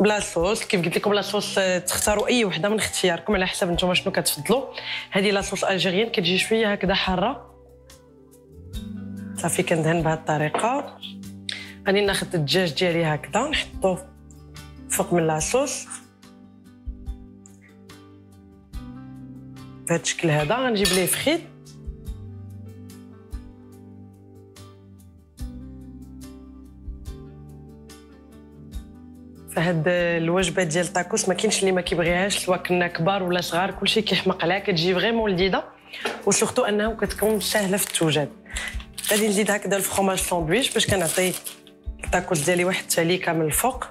بلا صوص كيف قلت لكم لا صوص آه، تختاروا اي وحده من اختياركم على حسب نتوما شنو كتفضلوا هذه لا صوص الجيريان كتجي شويه هكذا حاره صافي كندهن بهذه الطريقه غادي ناخذ الدجاج ديالي هكذا نحطو فوق من لاصوص بهذا الشكل هذا غنجيب ليه فخيت هاد الوجبه ديال الطاكوس ما كاينش اللي ما كيبغيهاش سواء كنا كبار ولا صغار كلشي كيحمق عليها كتجي فريمون لذيذه وسورتو انه كتكون ساهله في التوجد غادي نزيد هكذا الفرماج ساندويتش باش كنعطي الطاكوس ديالي واحد التاليكه من الفوق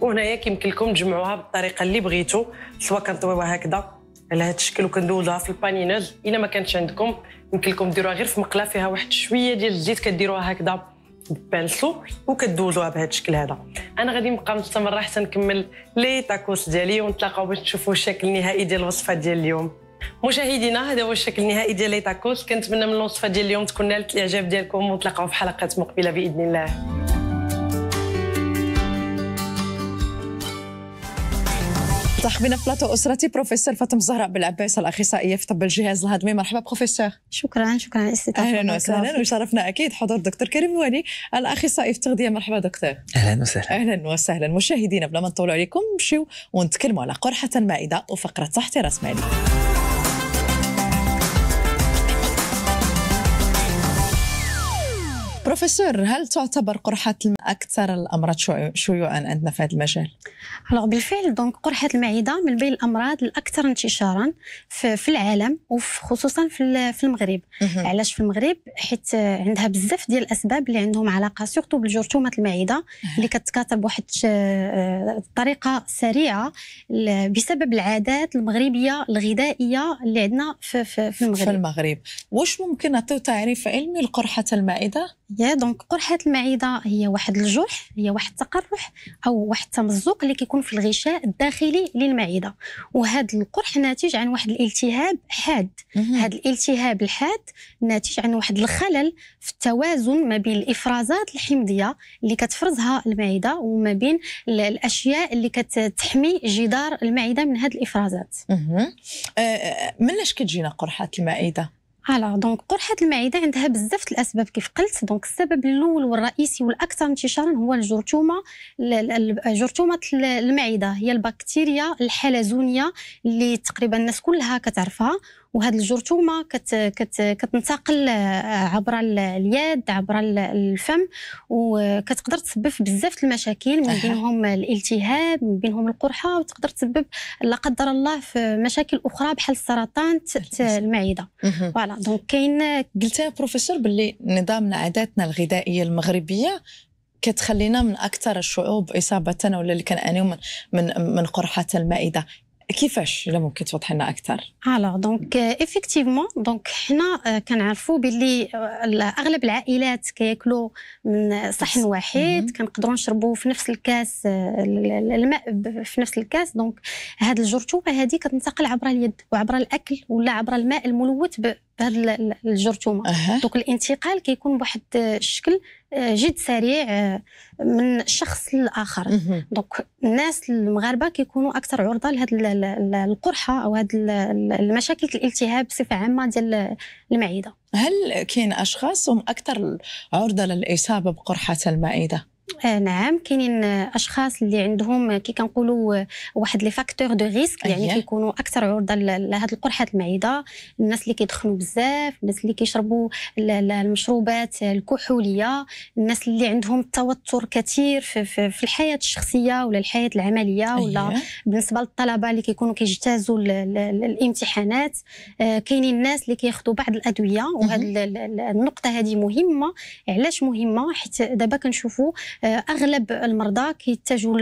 وهنايا كيمكن لكم تجمعوها بالطريقه اللي بغيتو سواء كنطويوها هكذا على هذا الشكل وكندوزوها في البانينوز الا ما كانتش عندكم يمكن لكم ديروها غير في مقله فيها واحد شويه ديال الزيت كديروها هكذا بالسو وكدوزوها بهذا الشكل هذا انا غادي نبقى مستمره حتى نكمل لي تاكوس ديالي ونتلاقاو باش تشوفوا الشكل النهائي ديال الوصفه ديال اليوم مشاهدينا هذا هو الشكل النهائي ديال لي تاكوس كنتمنى من الوصفه ديال اليوم تكون نالت الاعجاب ديالكم ونتلاقاو في حلقات مقبله باذن الله صاحبنا في بلاطو اسرتي بروفيسور فاطمه الزهراء بالعباس الاخصائيه في طب الجهاز الهضمي مرحبا بروفيسور شكرا شكرا على الاستضافه اهلا وسهلا وشرفنا اكيد حضور دكتور كريم ولي الاخصائي في التغذيه مرحبا دكتور اهلا وسهلا اهلا وسهلا مشاهدينا بلا ما نطول عليكم نمشيو ونتكلموا على قرحه المائده وفقره تحت راس مالي بروفيسور هل تعتبر قرحة الم... أكثر الأمراض شيوعا عندنا في هذا المجال؟ هلا بالفعل دونك قرحة المعدة من بين الأمراض الأكثر انتشارا في العالم وخصوصا في المغرب علاش في المغرب حيت عندها بزاف ديال الأسباب اللي عندهم علاقة سورتو بالجرثومة المعدة اللي كتكاثر بواحد الطريقة سريعة بسبب العادات المغربية الغذائية اللي عندنا في, في المغرب في المغرب واش ممكن نعطيو تعريف علمي لقرحة المعدة؟ دونك قرحه المعده هي واحد الجرح هي واحد التقرح او واحد التمزق اللي كيكون في الغشاء الداخلي للمعده وهذا القرح ناتج عن واحد الالتهاب حاد هذا الالتهاب الحاد ناتج عن واحد الخلل في التوازن ما بين الافرازات الحمضيه اللي كتفرزها المعده وما بين الاشياء اللي كتحمي جدار المعده من هذه الافرازات ملاش أه، أه، أه، كتجينا قرحات المعده فوالا دونك قرحه المعده عندها بزاف الاسباب كيف قلت دونك السبب الاول والرئيسي والاكثر انتشارا هو الجرثومه جرثومه المعده هي البكتيريا الحلزونيه اللي تقريبا الناس كلها كتعرفها وهذه الجرثومه كت كت كتنتقل آه، عبر اليد عبر الفم وكتقدر تسبب بزاف المشاكل من بينهم الالتهاب من بينهم القرحه وتقدر تسبب لا قدر الله في مشاكل اخرى بحال السرطان المعده فوالا دونك كاين قلتها بروفيسور باللي نظامنا عاداتنا الغذائيه المغربيه كتخلينا من اكثر الشعوب اصابه ولا اللي كنعانيو من من من قرحه المائده كيفاش الا ممكن توضح لنا اكثر الو دونك ايفيكتيفمون دونك حنا كنعرفوا باللي euh, اغلب العائلات كياكلوا من صحن واحد كنقدروا نشربوا في نفس الكاس آه، الماء في نفس الكاس دونك هاد الجرثومه هذه كتنتقل عبر اليد وعبر الاكل ولا عبر الماء الملوث بهذا الجرثومه أه. الانتقال كيكون بواحد الشكل آه، جد سريع آه، من شخص لاخر دونك الناس المغاربه كيكونوا اكثر عرضه لهذا القرحه او هاد المشاكل الالتهاب بصفه عامه ديال المعده هل كاين اشخاص هم اكثر عرضه للاصابه بقرحه المعده آه نعم كاينين اشخاص اللي عندهم كي كنقولوا واحد لي فاكتور دو ريسك يعني أيه. كيكونوا اكثر عرضه لهاد القرحات المعده الناس اللي كيدخنوا بزاف الناس اللي كيشربوا المشروبات الكحوليه الناس اللي عندهم توتر كثير في, في, في الحياه الشخصيه ولا الحياه العمليه ولا أيه. بالنسبه للطلبه اللي كيكونوا كيجتازوا الامتحانات آه كاينين الناس اللي كياخذوا بعض الادويه وهذه أمم. النقطه هذه مهمه علاش مهمه حيت دابا كنشوفوا آه، اغلب المرضى كيتجهوا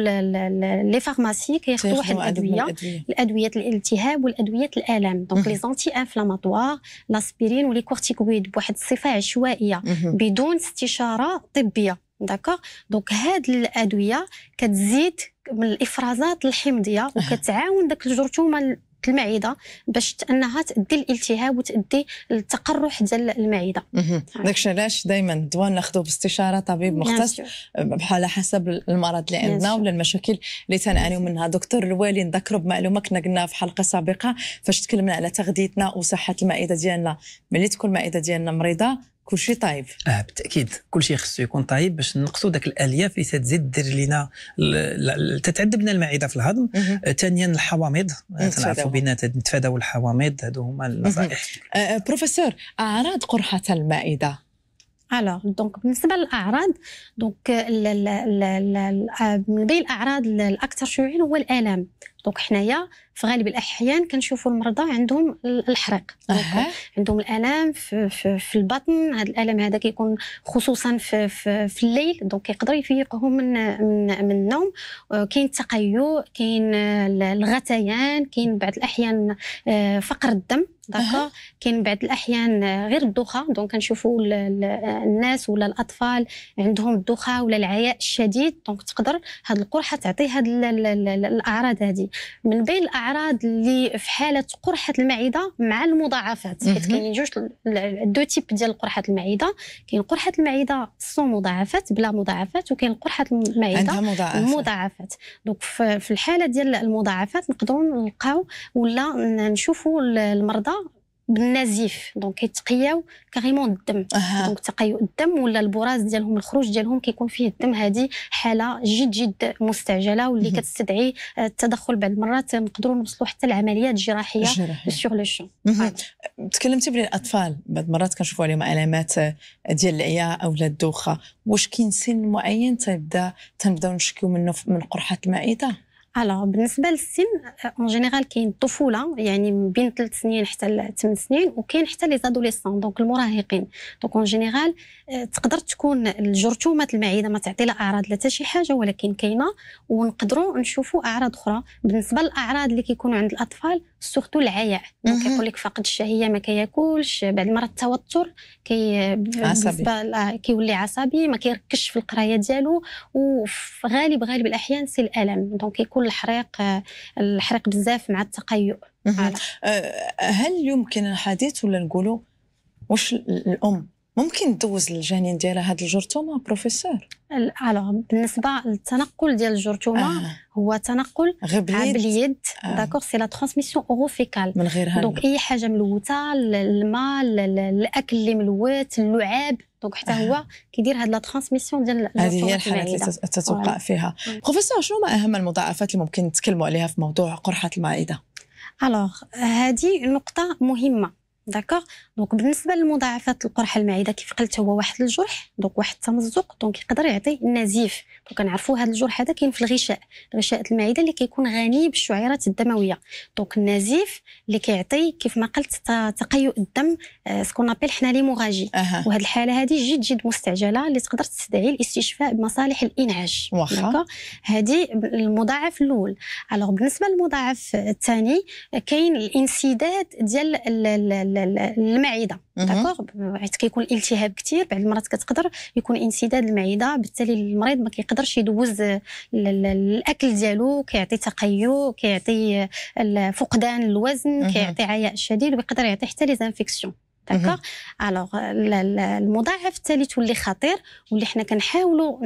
لي فارماسي كياخذوا واحد الادويه الادويه الالتهاب والادويه الالم دونك لي زونتي انفلاماتوار لاسبيرين ولي كورتيكويد بواحد الصفه عشوائيه بدون استشاره طبيه داكوغ دونك هاد الادويه كتزيد من الافرازات الحمضيه أه. وكتعاون داك الجرثومه المعده باش انها تدي الالتهاب وتدي التقرح ديال المعده داكشي علاش دائما الدواء ناخذوه باستشاره طبيب مختص بحال حسب المرض اللي عندنا ولا المشاكل اللي تنعانيو منها دكتور الوالي نذكروا بمعلومه كنا قلناها في حلقه سابقه فاش تكلمنا على تغذيتنا وصحه المعده ديالنا ملي تكون المعده ديالنا مريضه كل شيء طايب اه بالتاكيد كل شيء خصو يكون طايب باش نقصوا داك الالياف اللي تزيد دير لينا تتعذبنا المعده في الهضم ثانيا آه، الحوامض آه، تنعرفوا بان نتفاداو الحوامض هادو هما النصائح آه،, آه بروفيسور اعراض قرحه المعده الوغ دونك بالنسبه للاعراض دونك من بين الاعراض الاكثر شيوعا هو الالم دونك حنايا في غالب الاحيان كنشوفوا المرضى عندهم الحريق أه. عندهم الالم في, في, في البطن هذا الالم هذا كيكون خصوصا في, في, في الليل دونك يقدر يفيقهم من من من النوم كاين التقيؤ كاين الغثيان كاين بعض الاحيان آه، فقر الدم داكوغ كاين بعض الاحيان غير الدوخه دونك كنشوفوا الناس ولا الاطفال عندهم الدوخه ولا العياء الشديد دونك تقدر هاد القرحه تعطي هاد الاعراض هذه من بين الاعراض اللي في حاله قرحه المعده مع المضاعفات حيت كاينين جوج دو تيب ديال قرحه المعده كاين قرحه المعده سو مضاعفات بلا مضاعفات وكاين قرحه المعده عندها مضاعفات مضاعفات دونك في الحاله ديال المضاعفات نقدروا نلقاو ولا نشوفوا المرضى بالنزيف دونك كيتقياو كاريمون الدم أه. دونك تقيو الدم ولا البراز ديالهم الخروج ديالهم كيكون فيه الدم هذه حاله جد جد مستعجله واللي كتستدعي آه، التدخل بعض المرات نقدروا نوصلوا حتى العمليات الجراحيه سور لو شون تكلمتي بلي الاطفال بعض المرات كنشوفوا عليهم علامات آه، ديال العياء او الدوخه واش كاين سن معين تبدا تنبداو نشكيو منه من قرحه المعده الوغ بالنسبه للسن اون جينيرال كاين الطفوله يعني من بين 3 سنين حتى ل 8 سنين وكاين حتى لي زادوليسون دونك المراهقين دونك اون جينيرال تقدر تكون الجرثومه المعده ما تعطي لا اعراض لا حتى شي حاجه ولكن كاينه ونقدروا نشوفوا اعراض اخرى بالنسبه للاعراض اللي كيكونوا عند الاطفال سورتو العياء كيقول لك فقد الشهيه ما كياكلش بعد المرات التوتر كي عصبي كيولي عصبي ما كيركزش في القرايه ديالو وفي غالب غالب الاحيان سي الالم دونك كيكون الحريق الحريق بزاف مع التقيؤ أه، هل يمكن الحديث ولا نقولوا واش الام ممكن تدوز الجنين ديالها هاد الجرثومه بروفيسور الو بالنسبه للتنقل ديال الجرثومه آه. هو تنقل باليد, باليد. آه. داكوغ سي لا ترانسميسيون اوروفيكال من غير دونك اي حاجه ملوته الماء الاكل اللي ملوت اللعاب دونك حتى آه. هو كيدير هاد لا ترانسميسيون ديال هذه هي الحالات اللي تتوقع فيها بروفيسور شنو ما اهم المضاعفات اللي ممكن نتكلموا عليها في موضوع قرحه المعده الوغ هذه نقطه مهمه داكوغ دونك بالنسبه لمضاعفات القرحه المعده كيف قلت هو واحد الجرح دونك واحد التمزق دونك يقدر يعطي النزيف دونك كنعرفوا هذا الجرح هذا كاين في الغشاء غشاء المعده اللي كيكون غني بالشعيرات الدمويه دونك النزيف اللي كيعطي كيف ما قلت تقيؤ الدم سكون آه، ابيل حنا ليموراجي أه. وهذه الحاله هذه جد جد مستعجله اللي تقدر تستدعي الاستشفاء بمصالح الانعاش واخا هذه المضاعف الاول الوغ بالنسبه للمضاعف الثاني كاين الانسداد ديال المعده داكوغ حيت كيكون الالتهاب كثير بعض المرات كتقدر يكون انسداد المعده بالتالي المريض ما كيقدرش يدوز الاكل ديالو كيعطي تقيؤ كيعطي فقدان الوزن كيعطي عياء شديد ويقدر يعطي حتى زانفيكسيون داكوغ الوغ المضاعف الثالث واللي خطير واللي حنا كنحاولوا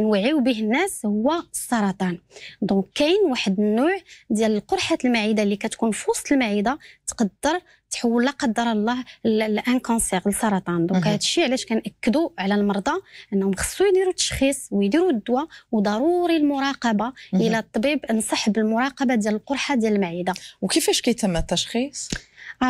نوعيو به الناس هو السرطان دونك كاين واحد النوع ديال قرحه المعده اللي كتكون في وسط المعده تقدر تحول لا قدر الله لان كونسير لسرطان دونك هذا الشيء علاش كناكدوا على المرضى انهم خصو يديروا التشخيص ويديروا الدواء وضروري المراقبه الى الطبيب انصح بالمراقبه ديال القرحه ديال المعده وكيفاش كيتم التشخيص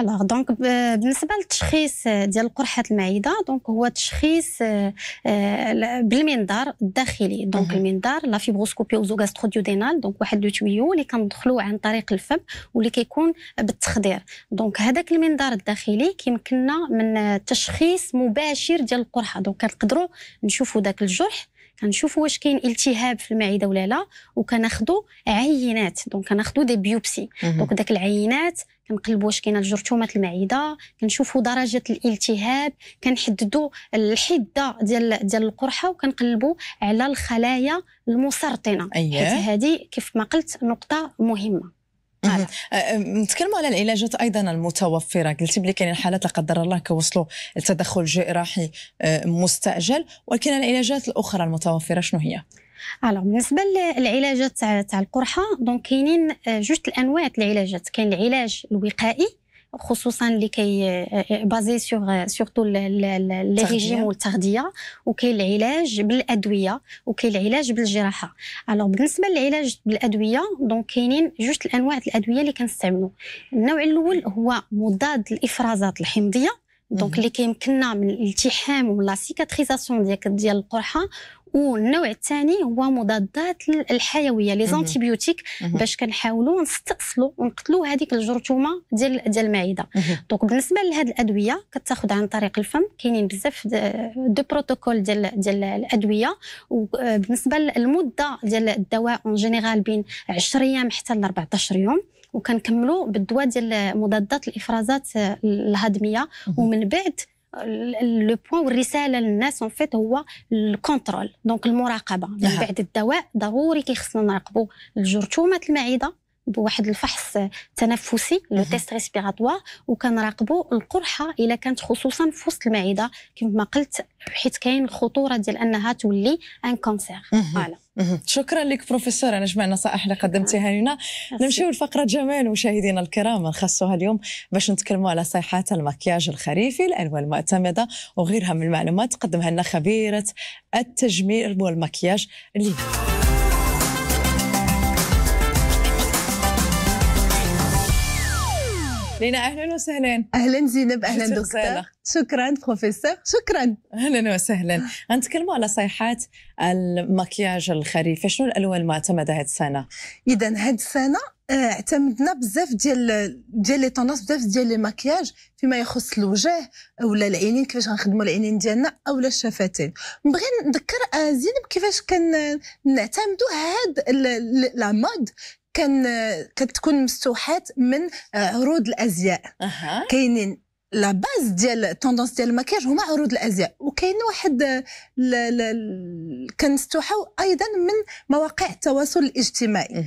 الوغ دونك euh, بالنسبه للتشخيص آه, ديال قرحه المعده دونك هو تشخيص آه, آه, بالمنظار الداخلي دونك المنظار لا فيبروسكوبي زوغاسترو ديودينال دونك واحد لو تويو اللي كندخلو عن طريق الفم واللي كيكون بالتخدير دونك هذاك المنظار الداخلي كيمكننا من تشخيص مباشر ديال القرحه دونك كنقدروا نشوفوا داك الجرح كنشوفوا واش كاين التهاب في المعده ولا لا وكناخذوا عينات دونك كناخذوا دي بيوبسي دونك داك العينات كنقلبوا واش كاينه الجرثومه المعده كنشوفوا درجه الالتهاب كنحددوا الحده ديال ديال القرحه وكنقلبوا على الخلايا المسرطنه أيه. حيت هذه كيف ما قلت نقطه مهمه أه، نتكلموا على العلاجات ايضا المتوفره قلتي بلي كاين حالات لا قدر الله كوصلوا لتدخل جراحي أه، مستعجل ولكن العلاجات الاخرى المتوفره شنو هي؟ الوغ بالنسبه للعلاجات تاع القرحه دونك كاينين أه، جوج الانواع العلاجات كاين العلاج الوقائي خصوصا اللي كي بازي سور سورتو لي ريجيم والتغذيه وكاين العلاج بالادويه وكاين العلاج بالجراحه الوغ بالنسبه للعلاج بالادويه دونك كاينين جوج الانواع الادويه اللي كنستعملو النوع الاول هو مضاد الافرازات الحمضيه دونك اللي كيمكننا من الالتحام ولا سيكاتريزاسيون ديال ديال القرحه والنوع الثاني هو مضادات الحيويه لي زانتيبيوتيك باش كنحاولوا نستاصلوا ونقتلوا هذيك الجرثومه ديال ديال المعده دونك بالنسبه لهاد الادويه كتاخذ عن طريق الفم كاينين بزاف دو بروتوكول ديال ديال الادويه وبالنسبه آه، للمده ديال الدواء اون جينيرال بين 10 ايام حتى ل 14 يوم وكنكملوا بالدواء ديال مضادات الافرازات آه، الهضميه ومن بعد لو بوان والرساله للناس اون فيت هو الكونترول دونك المراقبه من يعني بعد الدواء ضروري كيخصنا نراقبوا الجرثومه المعده بواحد الفحص تنفسي لو تيست ريسبيراتوار وكنراقبوا القرحه الا كانت خصوصا في وسط المعده كما قلت حيت كاين الخطوره ديال انها تولي ان كونسير فوالا شكرا لك بروفيسور على جميع النصائح اللي قدمتيها لنا نمشيو لفقره جمال مشاهدينا الكرام نخصوها اليوم باش نتكلموا على صيحات المكياج الخريفي الالوان المعتمده وغيرها من المعلومات قدمها لنا خبيره التجميل والمكياج اللي لينا اهلا وسهلا اهلا زينب اهلا دكتور شكرا بروفيسور شكرا اهلا وسهلا غنتكلموا على صيحات المكياج الخريفي شنو الالوان معتمده هاد السنه اذا هاد السنه آه، اعتمدنا بزاف ديال ديال لي طوناس بزاف ديال لي مكياج فيما يخص الوجه ولا العينين كيفاش غنخدموا العينين ديالنا اولا الشفتين نبغي نذكر آه، زينب كيفاش كنعتمدوا هاد لا مود كان كتكون مستوحات من آه، عروض الازياء أه. كاينين لا باز ديال توندونس ديال المكياج هما عروض الازياء وكاين واحد كنستوحاو ايضا من مواقع التواصل الاجتماعي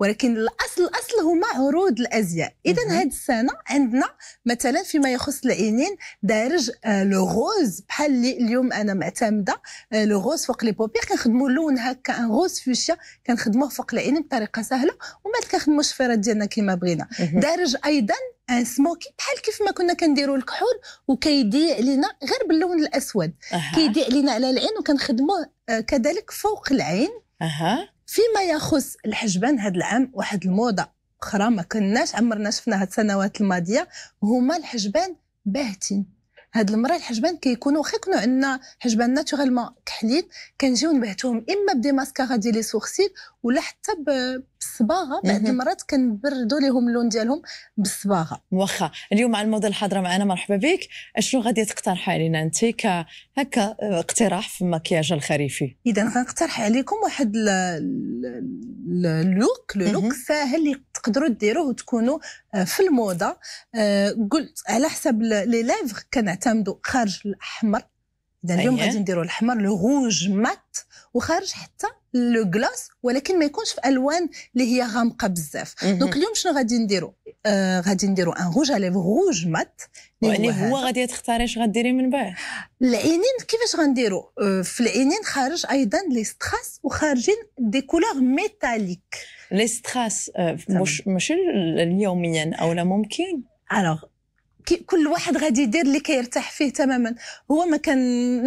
ولكن الاصل الاصل هما عروض الازياء اذا هاد السنه عندنا مثلا فيما يخص العينين دارج آه، لو غوز بحال اللي اليوم انا معتمده آه، لو غوز فوق لي بوبير كنخدموا اللون هكا ان آه، غوز فوشيا كنخدموه فوق العينين بطريقه سهله وما كنخدموش الشفيرات ديالنا كما بغينا دارج ايضا سموكي آه، بحال كيف ما كنا كنديروا الكحول وكيضيء لينا غير باللون الاسود أه. كيضيع لينا على العين وكنخدموه آه، كذلك فوق العين اها فيما يخص الحجبان هذا العام واحد الموضه اخرى ما كناش عمرنا شفناها السنوات الماضيه هما الحجبان باهتين هاد المره الحجبان كيكونوا واخا يكونوا عندنا حجبان ناتورالمون كحلين كنجيو نبهتوهم اما بدي ماسكارا ديال لي سورسيل ولا حتى بالصباغه بعض المرات كنبردوا لهم اللون ديالهم بالصباغه واخا اليوم على الموضه الحاضره معنا مرحبا بك اشنو غادي تقترحي علينا انت ك هكا آه، اقتراح في المكياج الخريفي اذا غنقترح عليكم واحد اللوك لو لوك ساهل تقدروا ديروه وتكونوا آه، في الموضه آه، قلت على حسب لي ليفغ كنعتمدوا خارج الاحمر اذا اليوم أيه. غادي نديروا الاحمر لو روج مات وخارج حتى لو غلاس ولكن ما يكونش في الوان اللي هي غامقه بزاف دونك اليوم شنو غادي نديروا آه غادي نديروا ان روج على روج مات يعني هو, هو غادي تختاري اش غديري من بعد العينين كيفاش غنديروا آه في العينين خارج ايضا لي ستراس وخارجين دي كولور ميتاليك لي ستريس euh, مش مش اليوميا او لا ممكن الوغ كل واحد غادي يدير اللي كيرتاح فيه تماما هو ما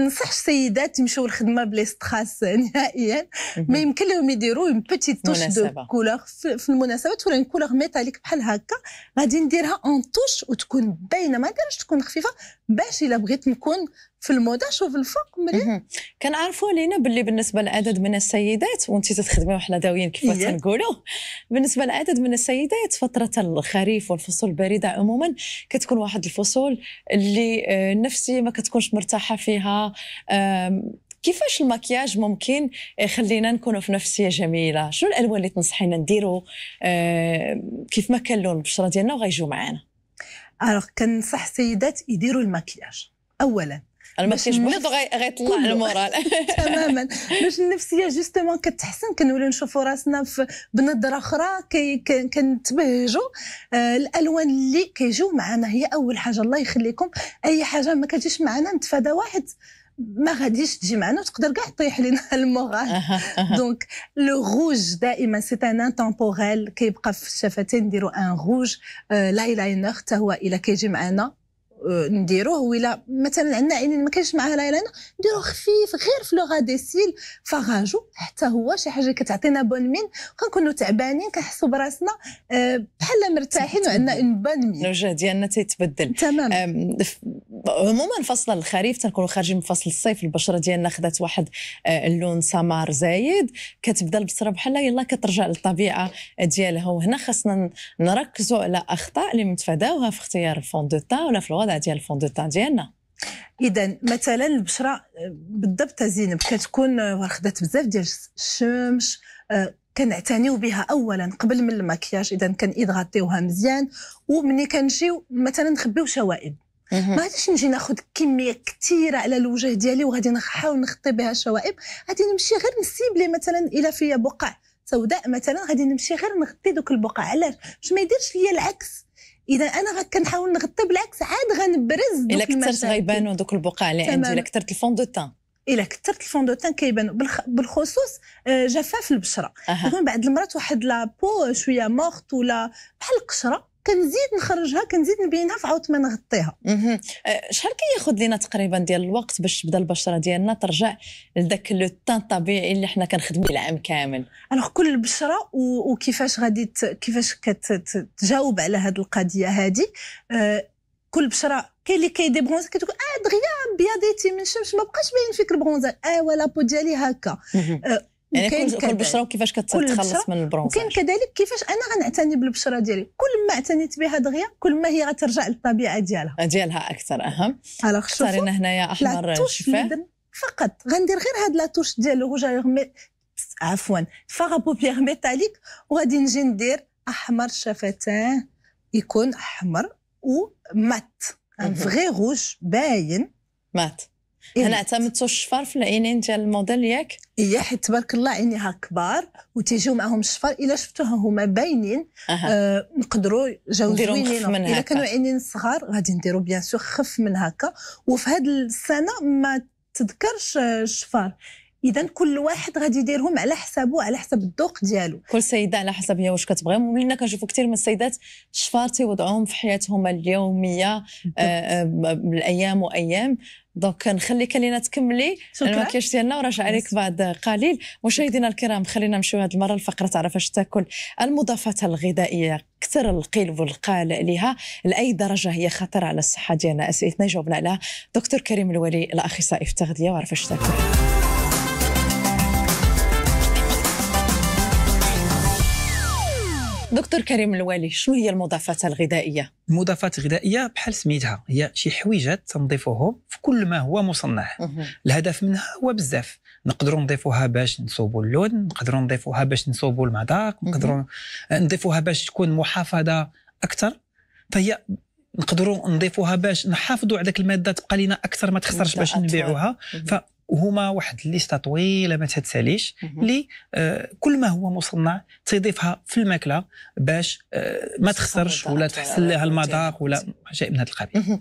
نصحش السيدات يمشيو للخدمه بلي ستريس نهائيا ما يمكن لهم يديروا اون بوتي توش دو كولور في المناسبات ولا كولور ميتاليك بحال هكا غادي نديرها اون توش وتكون باينه ما دارش تكون خفيفه باش الا بغيت نكون في الموضه شوف الفوق مريم كنعرفوا علينا باللي بالنسبه لعدد من السيدات وانت تخدمي وحنا داويين كيف إيه. تنقولوا بالنسبه لعدد من السيدات فتره الخريف والفصول البارده عموما كتكون واحد الفصول اللي النفسيه آه، ما كتكونش مرتاحه فيها كيفاش المكياج ممكن يخلينا نكونوا في نفسيه جميله شنو الالوان اللي تنصحينا نديروا كيف ما كان لون البشره ديالنا وغيجيو معانا الوغ كنصح السيدات يديروا المكياج اولا المكياج بيض غيطلع المورال تماما باش النفسيه جوستومون كتحسن كنوليو نشوفوا راسنا بنظره اخرى كنتبهجوا آه، الالوان اللي كيجيو معنا هي اول حاجه الله يخليكم اي حاجه ما كتجيش معنا نتفاداوها حيت ما غاديش تجي معنا وتقدر كاع تطيح لنا المورال دونك لو روج دائما سي ان انتمبوريل كيبقى في الشفتين نديرو ان روج آه لاي لاينر حتى هو الا كيجي معنا آه، نديروه ولا مثلا عندنا عينين ما كانش معها العيلينر نديروه خفيف غير في لوغا ديسيل فغاجو حتى هو شي حاجه كتعطينا بون مين كنكونوا تعبانين كنحسوا براسنا آه، بحال مرتاحين وعندنا اون بون مين الوجه ديالنا تيتبدل تمام عموما فصل الخريف تنكونوا خارجين من فصل الصيف البشره ديالنا خدات واحد آه، اللون سمار زايد كتبدا البصره بحال يلا كترجع للطبيعه ديالها وهنا خاصنا نركزوا على اخطاء اللي نتفاداوها في اختيار الفون دو ولا في الوضع البشره ديال الفوندوتان ديالنا اذا مثلا البشره بالضبط زينب كتكون واخدات بزاف ديال الشمس آه، كنعتنيو بها اولا قبل من المكياج اذا كنيدغاتيوها مزيان ومني كنجيو مثلا نخبيو شوائب ما غاديش نجي ناخذ كميه كثيره على الوجه ديالي وغادي نحاول نخطي بها شوائب غادي نمشي غير نسيبلي مثلا الى فيا بقع سوداء مثلا غادي نمشي غير نغطي دوك البقع علاش باش ما يديرش ليا العكس اذا انا كنحاول نغطي بالعكس عاد غنبرز الا كثرت غيبانوا دوك البقع اللي عندي الا كثرت الفون دو تان الا كثرت الفون دو تان كيبانوا بالخصوص آه، جفاف البشره أه. بعض المرات واحد لابو شويه مورت ولا بحال القشره كنزيد نخرجها كنزيد نبينها في عاوت ما نغطيها أه، شحال كياخذ لينا تقريبا ديال الوقت باش تبدا البشره ديالنا ترجع لذاك لو تان الطبيعي اللي حنا كنخدموا العام كامل الوغ كل بشره وكيفاش غادي كيفاش كتجاوب على هذه القضيه هذه أه، كل بشره كاين اللي برونزا كتقول اه دغيا بياضيتي من الشمس ما بقاش باين فيك البرونزا اه ولا بو ديالي هكا يعني كل كل بشره وكيفاش كتخلص من البرونز وكاين كذلك كيفاش انا غنعتني بالبشره ديالي كل ما اعتنيت بها دغيا كل ما هي غترجع للطبيعه ديالها آه، ديالها اكثر اهم الوغ اختارينا هنايا احمر شفاه فقط غندير غير هاد لاتوش ديال الروجا عفوا فاغا بوبيير ميتاليك وغادي نجي ندير احمر شفتاه يكون احمر ومات ان فغي روج باين مات انا إيه. اعتمدت الشفر في العينين ديال الموديل ياك اي حيت تبارك الله عينيها كبار وتيجيو معاهم الشفر الا شفتوها هما باينين أه. آه نقدروا جاوزوا الا كانوا عينين صغار غادي نديروا بيان سور خف من هكا وفي هذه السنه ما تذكرش آه، الشفار اذا كل واحد غادي يديرهم على حسابه على حسب الذوق ديالو كل سيده على حسب هي واش كتبغي لان كنشوفوا كثير من السيدات الشفار تيوضعوهم في حياتهم اليوميه آه، آه، بالايام وايام دونك نخليك لينا تكملي المكياج ديالنا وراجع عليك بعد قليل مشاهدينا الكرام خلينا نمشيو هذه المره الفقرة تعرف اش تاكل المضافات الغذائيه كثر القيل والقال لها لاي درجه هي خطر على الصحه ديالنا اسئلتنا جاوبنا عليها دكتور كريم الولي الاخصائي في التغذيه وعرف اش تاكل دكتور كريم الوالي شنو هي المضافات الغذائيه المضافات الغذائيه بحال سميتها هي شي حويجات تنضيفوهم في كل ما هو مصنع الهدف منها هو بزاف نقدروا نضيفوها باش نصوبوا اللون نقدروا نضيفوها باش نصوبوا المذاق نقدروا نضيفوها باش تكون محافظه اكثر فهي نقدروا نضيفوها باش نحافظوا على ديك الماده تبقى لنا اكثر ما تخسرش باش نبيعوها ف وهما واحد الليسته طويله ما تتساليش اللي آه كل ما هو مصنع تضيفها في الماكله باش آه ما تخسرش ولا تحسن لها المذاق ولا شيء من هذا القبيل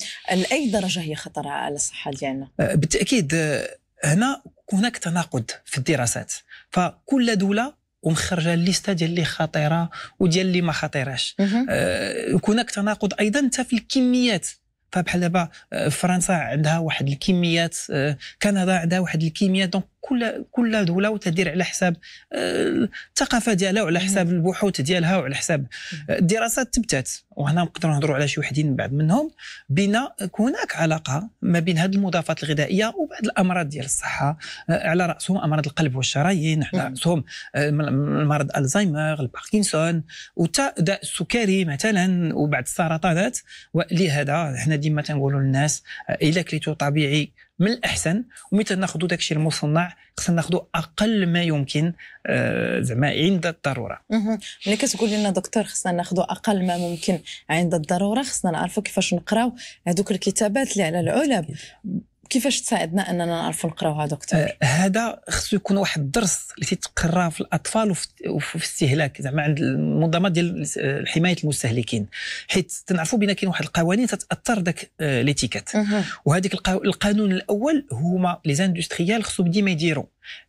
لاي درجه هي خطره على الصحه ديالنا آه بالتاكيد آه، هنا هناك تناقض في الدراسات فكل دوله ومخرجه الليسته ديال اللي خطيره وديال اللي ما خطيراش آه، هناك تناقض ايضا حتى في الكميات فبحال دابا آه، فرنسا عندها واحد الكميات آه، كندا عندها واحد الكميات دونك كل كل دوله وتدير على حساب آه، الثقافه ديالها وعلى حساب البحوث ديالها وعلى حساب الدراسات تبتات وهنا نقدروا نهضروا على شي وحدين من بعد منهم بين هناك علاقه ما بين هذه المضافات الغذائيه وبعض الامراض ديال الصحه على راسهم امراض القلب والشرايين على راسهم مرض الزهايمر الباركنسون وتا السكري مثلا وبعض السرطانات ولهذا حنا ديما تنقولوا للناس آه، الا كليتو طبيعي من الاحسن ومتى ناخذوا داكشي المصنع خصنا ناخذوا اقل ما يمكن آه، زعما عند الضروره ملي كتقول لنا دكتور خصنا ناخذوا اقل ما ممكن عند الضروره خصنا نعرفوا كيفاش نقراو هذوك الكتابات اللي على العلب كيفاش تساعدنا اننا نعرفوا نقراوها دكتور آه هذا خصو يكون واحد الدرس اللي تيتقرا في الاطفال وفي, الاستهلاك زعما عند المنظمه ديال حمايه المستهلكين حيت تنعرفوا بان كاين واحد القوانين تتاثر داك آه ليتيكات وهذيك القانون الاول هما لي زاندستريال خصهم ديما يديروا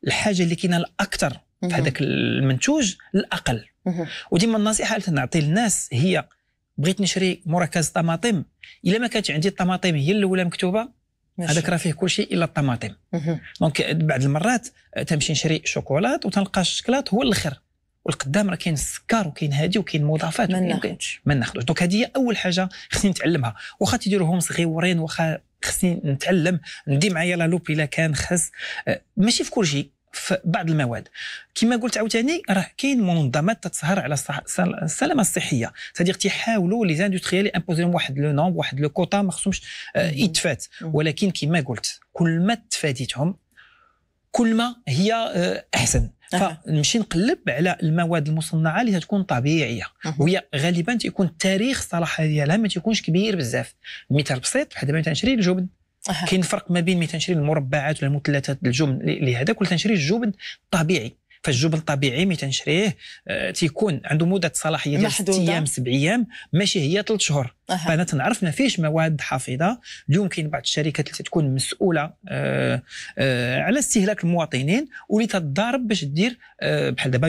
الحاجه اللي كاينه الاكثر في هذاك المنتوج الاقل وديما النصيحه اللي تنعطي للناس هي بغيت نشري مركز طماطم الا ما كانت عندي الطماطم هي الاولى مكتوبه هذاك راه فيه كلشي الا الطماطم دونك بعض المرات تمشي نشري شوكولات وتلقى الشكلاط هو الاخر والقدام راه كاين السكر وكاين هادي وكاين مضافات ما ناخذوش ما ناخذوش دونك هذه هي اول حاجه خصني نتعلمها واخا تيديروهم صغيورين واخا خصني نتعلم ندي معايا لا لوب الا كان خاص آه، ماشي في كل شيء في بعض المواد كما قلت عاوتاني راه كاين منظمات تتسهر على السلامه الصحيه صديق تيحاولوا لي زاندوستريال امبوزي لهم واحد لو نوم واحد لو كوتا ما خصهمش آه، يتفات ولكن كما قلت كل ما تفاديتهم كل ما هي آه، احسن فنمشي نقلب على المواد المصنعه اللي تكون طبيعيه وهي غالبا تيكون التاريخ الصلاحيه ديالها ما تيكونش كبير بزاف مثال بسيط بحال دابا تنشري الجبن أه. كاين فرق ما بين مثلا تنشري المربعات ولا المثلثات الجبن لهذاك ولا تنشري الجبن الطبيعي فالجبن الطبيعي ملي تنشريه آه، تيكون عنده مده صلاحيه ديال 6 ايام 7 ايام ماشي هي 3 شهور أه. فانا تنعرف ما فيهش مواد حافظه اليوم كاين بعض الشركات اللي تكون مسؤوله آه آه على استهلاك المواطنين واللي تضارب باش دير آه، بحال دابا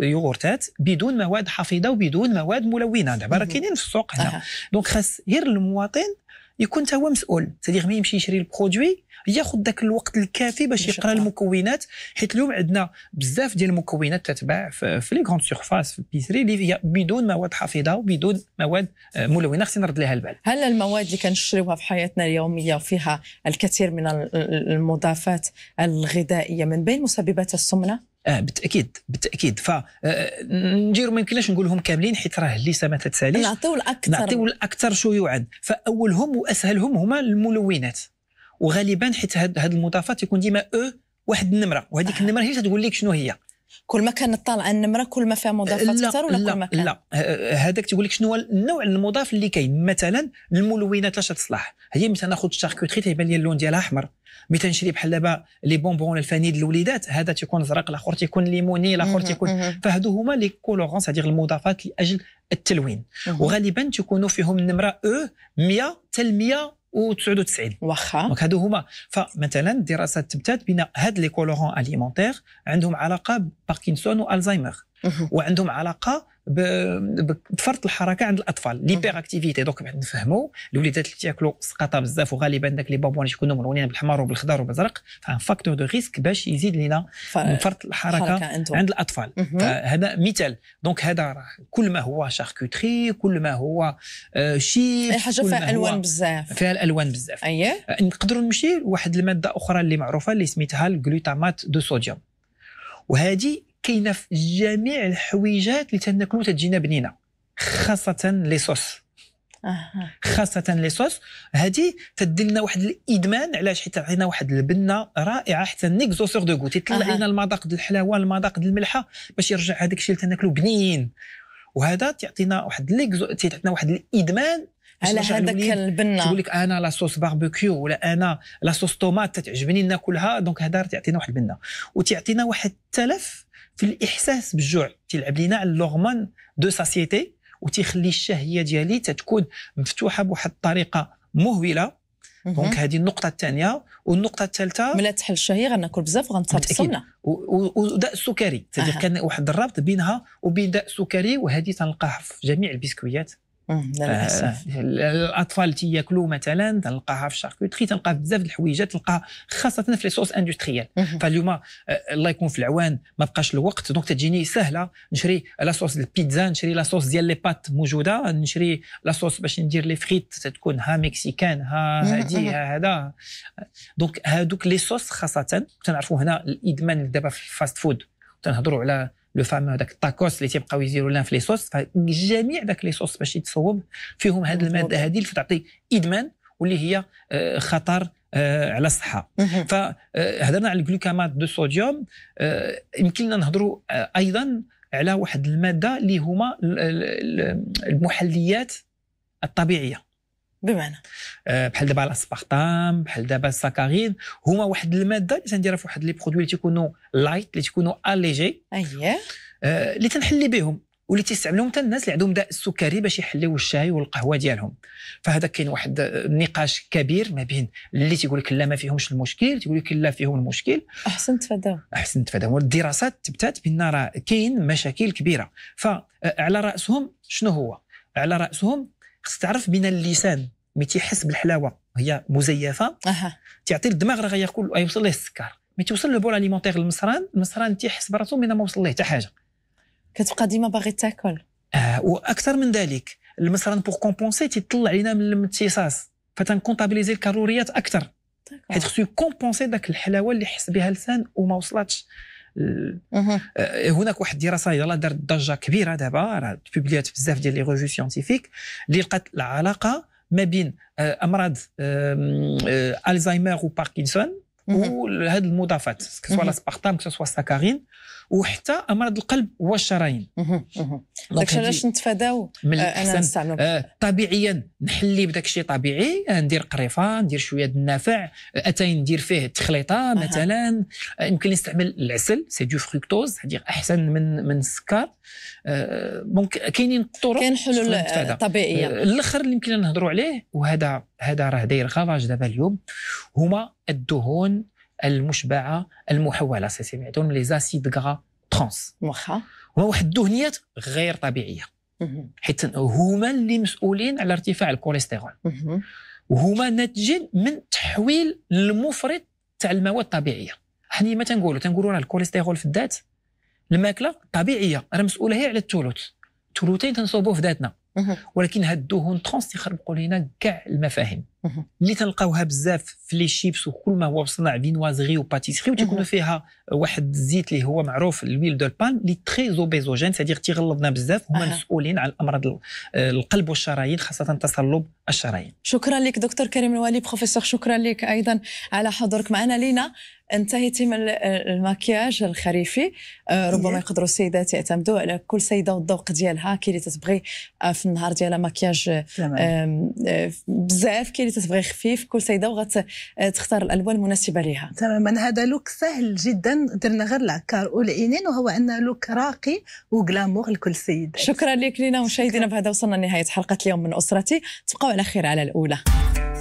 يوغورتات بدون مواد حافظه وبدون مواد ملونه دابا راه كاينين في السوق هنا أه. دونك خاص غير المواطن يكون حتى هو مسؤول سيدي ما يمشي يشري البرودوي ياخذ ذاك الوقت الكافي باش يقرا المكونات حيت اليوم عندنا بزاف ديال المكونات تتباع في لي غروند سيرفاس في البيسري اللي هي بدون مواد حافظه وبدون مواد ملونه خصني نرد لها البال هل المواد اللي كنشريوها في حياتنا اليوميه وفيها الكثير من المضافات الغذائيه من بين مسببات السمنه آه بالتاكيد بالتاكيد فنجيرو آه، ما يمكنناش نقولهم كاملين حيت راه الليسه ما تتساليش نعطيو الاكثر نعطيو الاكثر شيوعا فاولهم واسهلهم هما الملونات وغالبا حيت هاد, هاد المضافات يكون ديما او واحد النمره وهذيك أه. النمره هي تقول لك شنو هي كل ما كانت طالعه النمره كل ما فيها مضافات اكثر ولا لا كل ما كان لا هذاك تيقول لك شنو هو النوع المضاف اللي كاين مثلا الملونات لاش تصلح هي مثلا ناخذ الشاركوتري تيبان لي اللون ديالها احمر مثلا نشري بحال دابا لي بونبون الفانيد للوليدات هذا تيكون زرق الاخر تيكون ليموني الاخر تيكون فهذو هما لي كولورونس هذيك المضافات لاجل التلوين وغالبا تيكونوا فيهم النمره او 100 حتى 100 و99 واخا دونك هادو هما فمثلا الدراسات تبتات بان هاد لي كولورون اليمونتيغ عندهم علاقه بباركنسون والزايمر وعندهم علاقه بفرط الحركه عند الاطفال ليبير اكتيفيتي دونك بعد نفهموا الوليدات اللي تياكلوا سقطه بزاف وغالبا داك لي بابوان يكونوا ملونين بالحمر وبالخضر وبالزرق فان فاكتور دو ريسك باش يزيد لينا فرط الحركه عند الاطفال هذا مثال دونك هذا راه كل ما هو شاركوتري كل ما هو آه، شي حاجه فيها الوان بزاف فيها الالوان بزاف اييه نقدروا نمشي لواحد الماده اخرى اللي معروفه اللي سميتها الجلوتامات دو صوديوم وهذه كاينه في جميع الحويجات اللي تناكلو تجينا بنينه خاصه لي صوص خاصة لي صوص هذه تدي لنا واحد الادمان علاش حيت عطينا واحد البنه رائعه حتى نيكزوسور دو غوتي تطلع لنا المذاق ديال الحلاوه المذاق ديال الملحه باش يرجع هذاك الشيء اللي تناكلو بنين وهذا تعطينا واحد ليكزو تعطينا واحد الادمان على هذاك البنه تقول لك انا لاصوص باربيكيو ولا انا لاصوص طوماط تعجبني ناكلها دونك هذا تعطينا واحد البنه وتعطينا واحد التلف في الاحساس بالجوع تيلعب لينا على لورمان دو ساسيتي وتيخلي الشهيه ديالي تتكون مفتوحه بواحد الطريقه مهوله دونك هذه النقطة الثانية والنقطة الثالثة ملا تحل الشهية غناكل بزاف غنتصبصنا وداء السكري تدير كان واحد الرابط بينها وبين داء السكري وهذه تنلقاها في جميع البسكويات آه، للاسف آه الاطفال تياكلوا مثلا تلقاها في الشاركوتري تلقاها في بزاف د الحويجات تلقاها خاصه في لي صوص اندستريال فاليوم آه، الله يكون في العوان ما بقاش الوقت دونك تجيني سهله نشري لا صوص البيتزا نشري لا صوص ديال لي بات موجوده نشري لا صوص باش ندير لي فريت تكون ها مكسيكان ها هادي ها هذا دونك هادوك لي صوص خاصه تنعرفوا هنا الادمان دابا في الفاست فود تنهضروا على لو فامو هذاك الطاكوس اللي تيبقاو يديروا لان في لي صوص فجميع داك لي صوص باش يتصوب فيهم هذه الماده هذه اللي تعطي ادمان واللي هي خطر على الصحه فهضرنا على الجلوكامات دو صوديوم يمكن لنا نهضروا ايضا على واحد الماده اللي هما المحليات الطبيعيه بمعنى آه، بحال دابا الاسبارتام بحال دابا الساكارين هما واحد الماده اللي تنديرها في واحد لي برودوي اللي تيكونوا لايت اللي تيكونوا اليجي اييه آه، اللي تنحلي بهم واللي تيستعملهم حتى الناس اللي عندهم داء السكري باش يحليو الشاي والقهوه ديالهم فهذا كاين واحد النقاش كبير ما بين اللي تيقول لك لا ما فيهمش المشكل تيقول لك لا فيهم المشكل احسنت فدا احسنت فدا والدراسات تبتات بان راه كاين مشاكل كبيره فعلى راسهم شنو هو على راسهم خص تعرف بين اللسان ملي تيحس بالحلاوه هي مزيفه أه. تعطي الدماغ راه غيقول يوصل ليه السكر ملي توصل لو بول اليمونتيغ للمصران المصران تيحس براسو من ما وصل ليه حتى حاجه كتبقى ديما باغي تاكل آه واكثر من ذلك المصران بور كومبونسي تيطلع علينا من الامتصاص فتنكونطابيليزي الكالوريات اكثر حيت خصو يكونبونسي داك الحلاوه اللي حس بها اللسان وما وصلتش آه، هناك واحد الدراسه يلاه دارت ضجه كبيره دابا راه بوبليات بزاف ديال لي ريفيو سيانتيفيك اللي لقات العلاقه ما بين آه، امراض الزهايمر وباركنسون وهاد المضافات سواء لاسبارتام سواء ساكارين وحتى امراض القلب والشرايين الشيء علاش نتفاداو من آه، الاحسن آه طبيعيا نحلي بداك الشيء طبيعي ندير قريفه ندير شويه النافع اتاي ندير فيه تخليطه مثلا آه، يمكن نستعمل العسل سي دو فروكتوز هذه احسن من من السكر آه ممكن كاينين الطرق كاين حلول طبيعيه آه، الاخر اللي يمكن نهضروا عليه وهذا هذا راه داير غافاج دابا اليوم هما الدهون المشبعه المحوله سي سميتهم لي زاسيد غرا ترانس واخا وواحد واحد الدهنيات غير طبيعيه حيت هما اللي مسؤولين على ارتفاع الكوليسترول وهما ناتجين من تحويل المفرط تاع المواد الطبيعيه حنا ما تنقولوا تنقولوا راه الكوليسترول في الذات الماكله طبيعيه راه مسؤوله هي على الثلث ثلثين تنصوبوه في ذاتنا ولكن هاد الدهون ترانس تيخربقوا لينا كاع المفاهيم اللي تلقاوها بزاف في لي شيبس وكل ما هو صنع فينوازغي وباتيسري وتيكون فيها واحد الزيت اللي هو معروف الويل دو بان اللي تري زوبيزوجين سيدير تيغلظنا بزاف هما مسؤولين على الامراض آه، القلب والشرايين خاصه تصلب الشرايين شكرا لك دكتور كريم الوالي بروفيسور شكرا لك ايضا على حضورك معنا لينا انتهيتي من المكياج الخريفي آه، ربما نعم. يقدروا السيدات يعتمدوا على كل سيده والذوق ديالها كاين اللي تتبغي آه، في النهار ديالها مكياج آه، بزاف كاين اللي تتبغي خفيف كل سيده وغتختار الالوان المناسبه لها تماما هذا لوك سهل جدا درنا غير العكار والعينين وهو ان لوك راقي وغلامور لكل سيد شكرا لك لينا مشاهدينا بهذا وصلنا لنهايه حلقه اليوم من اسرتي تبقوا على خير على الاولى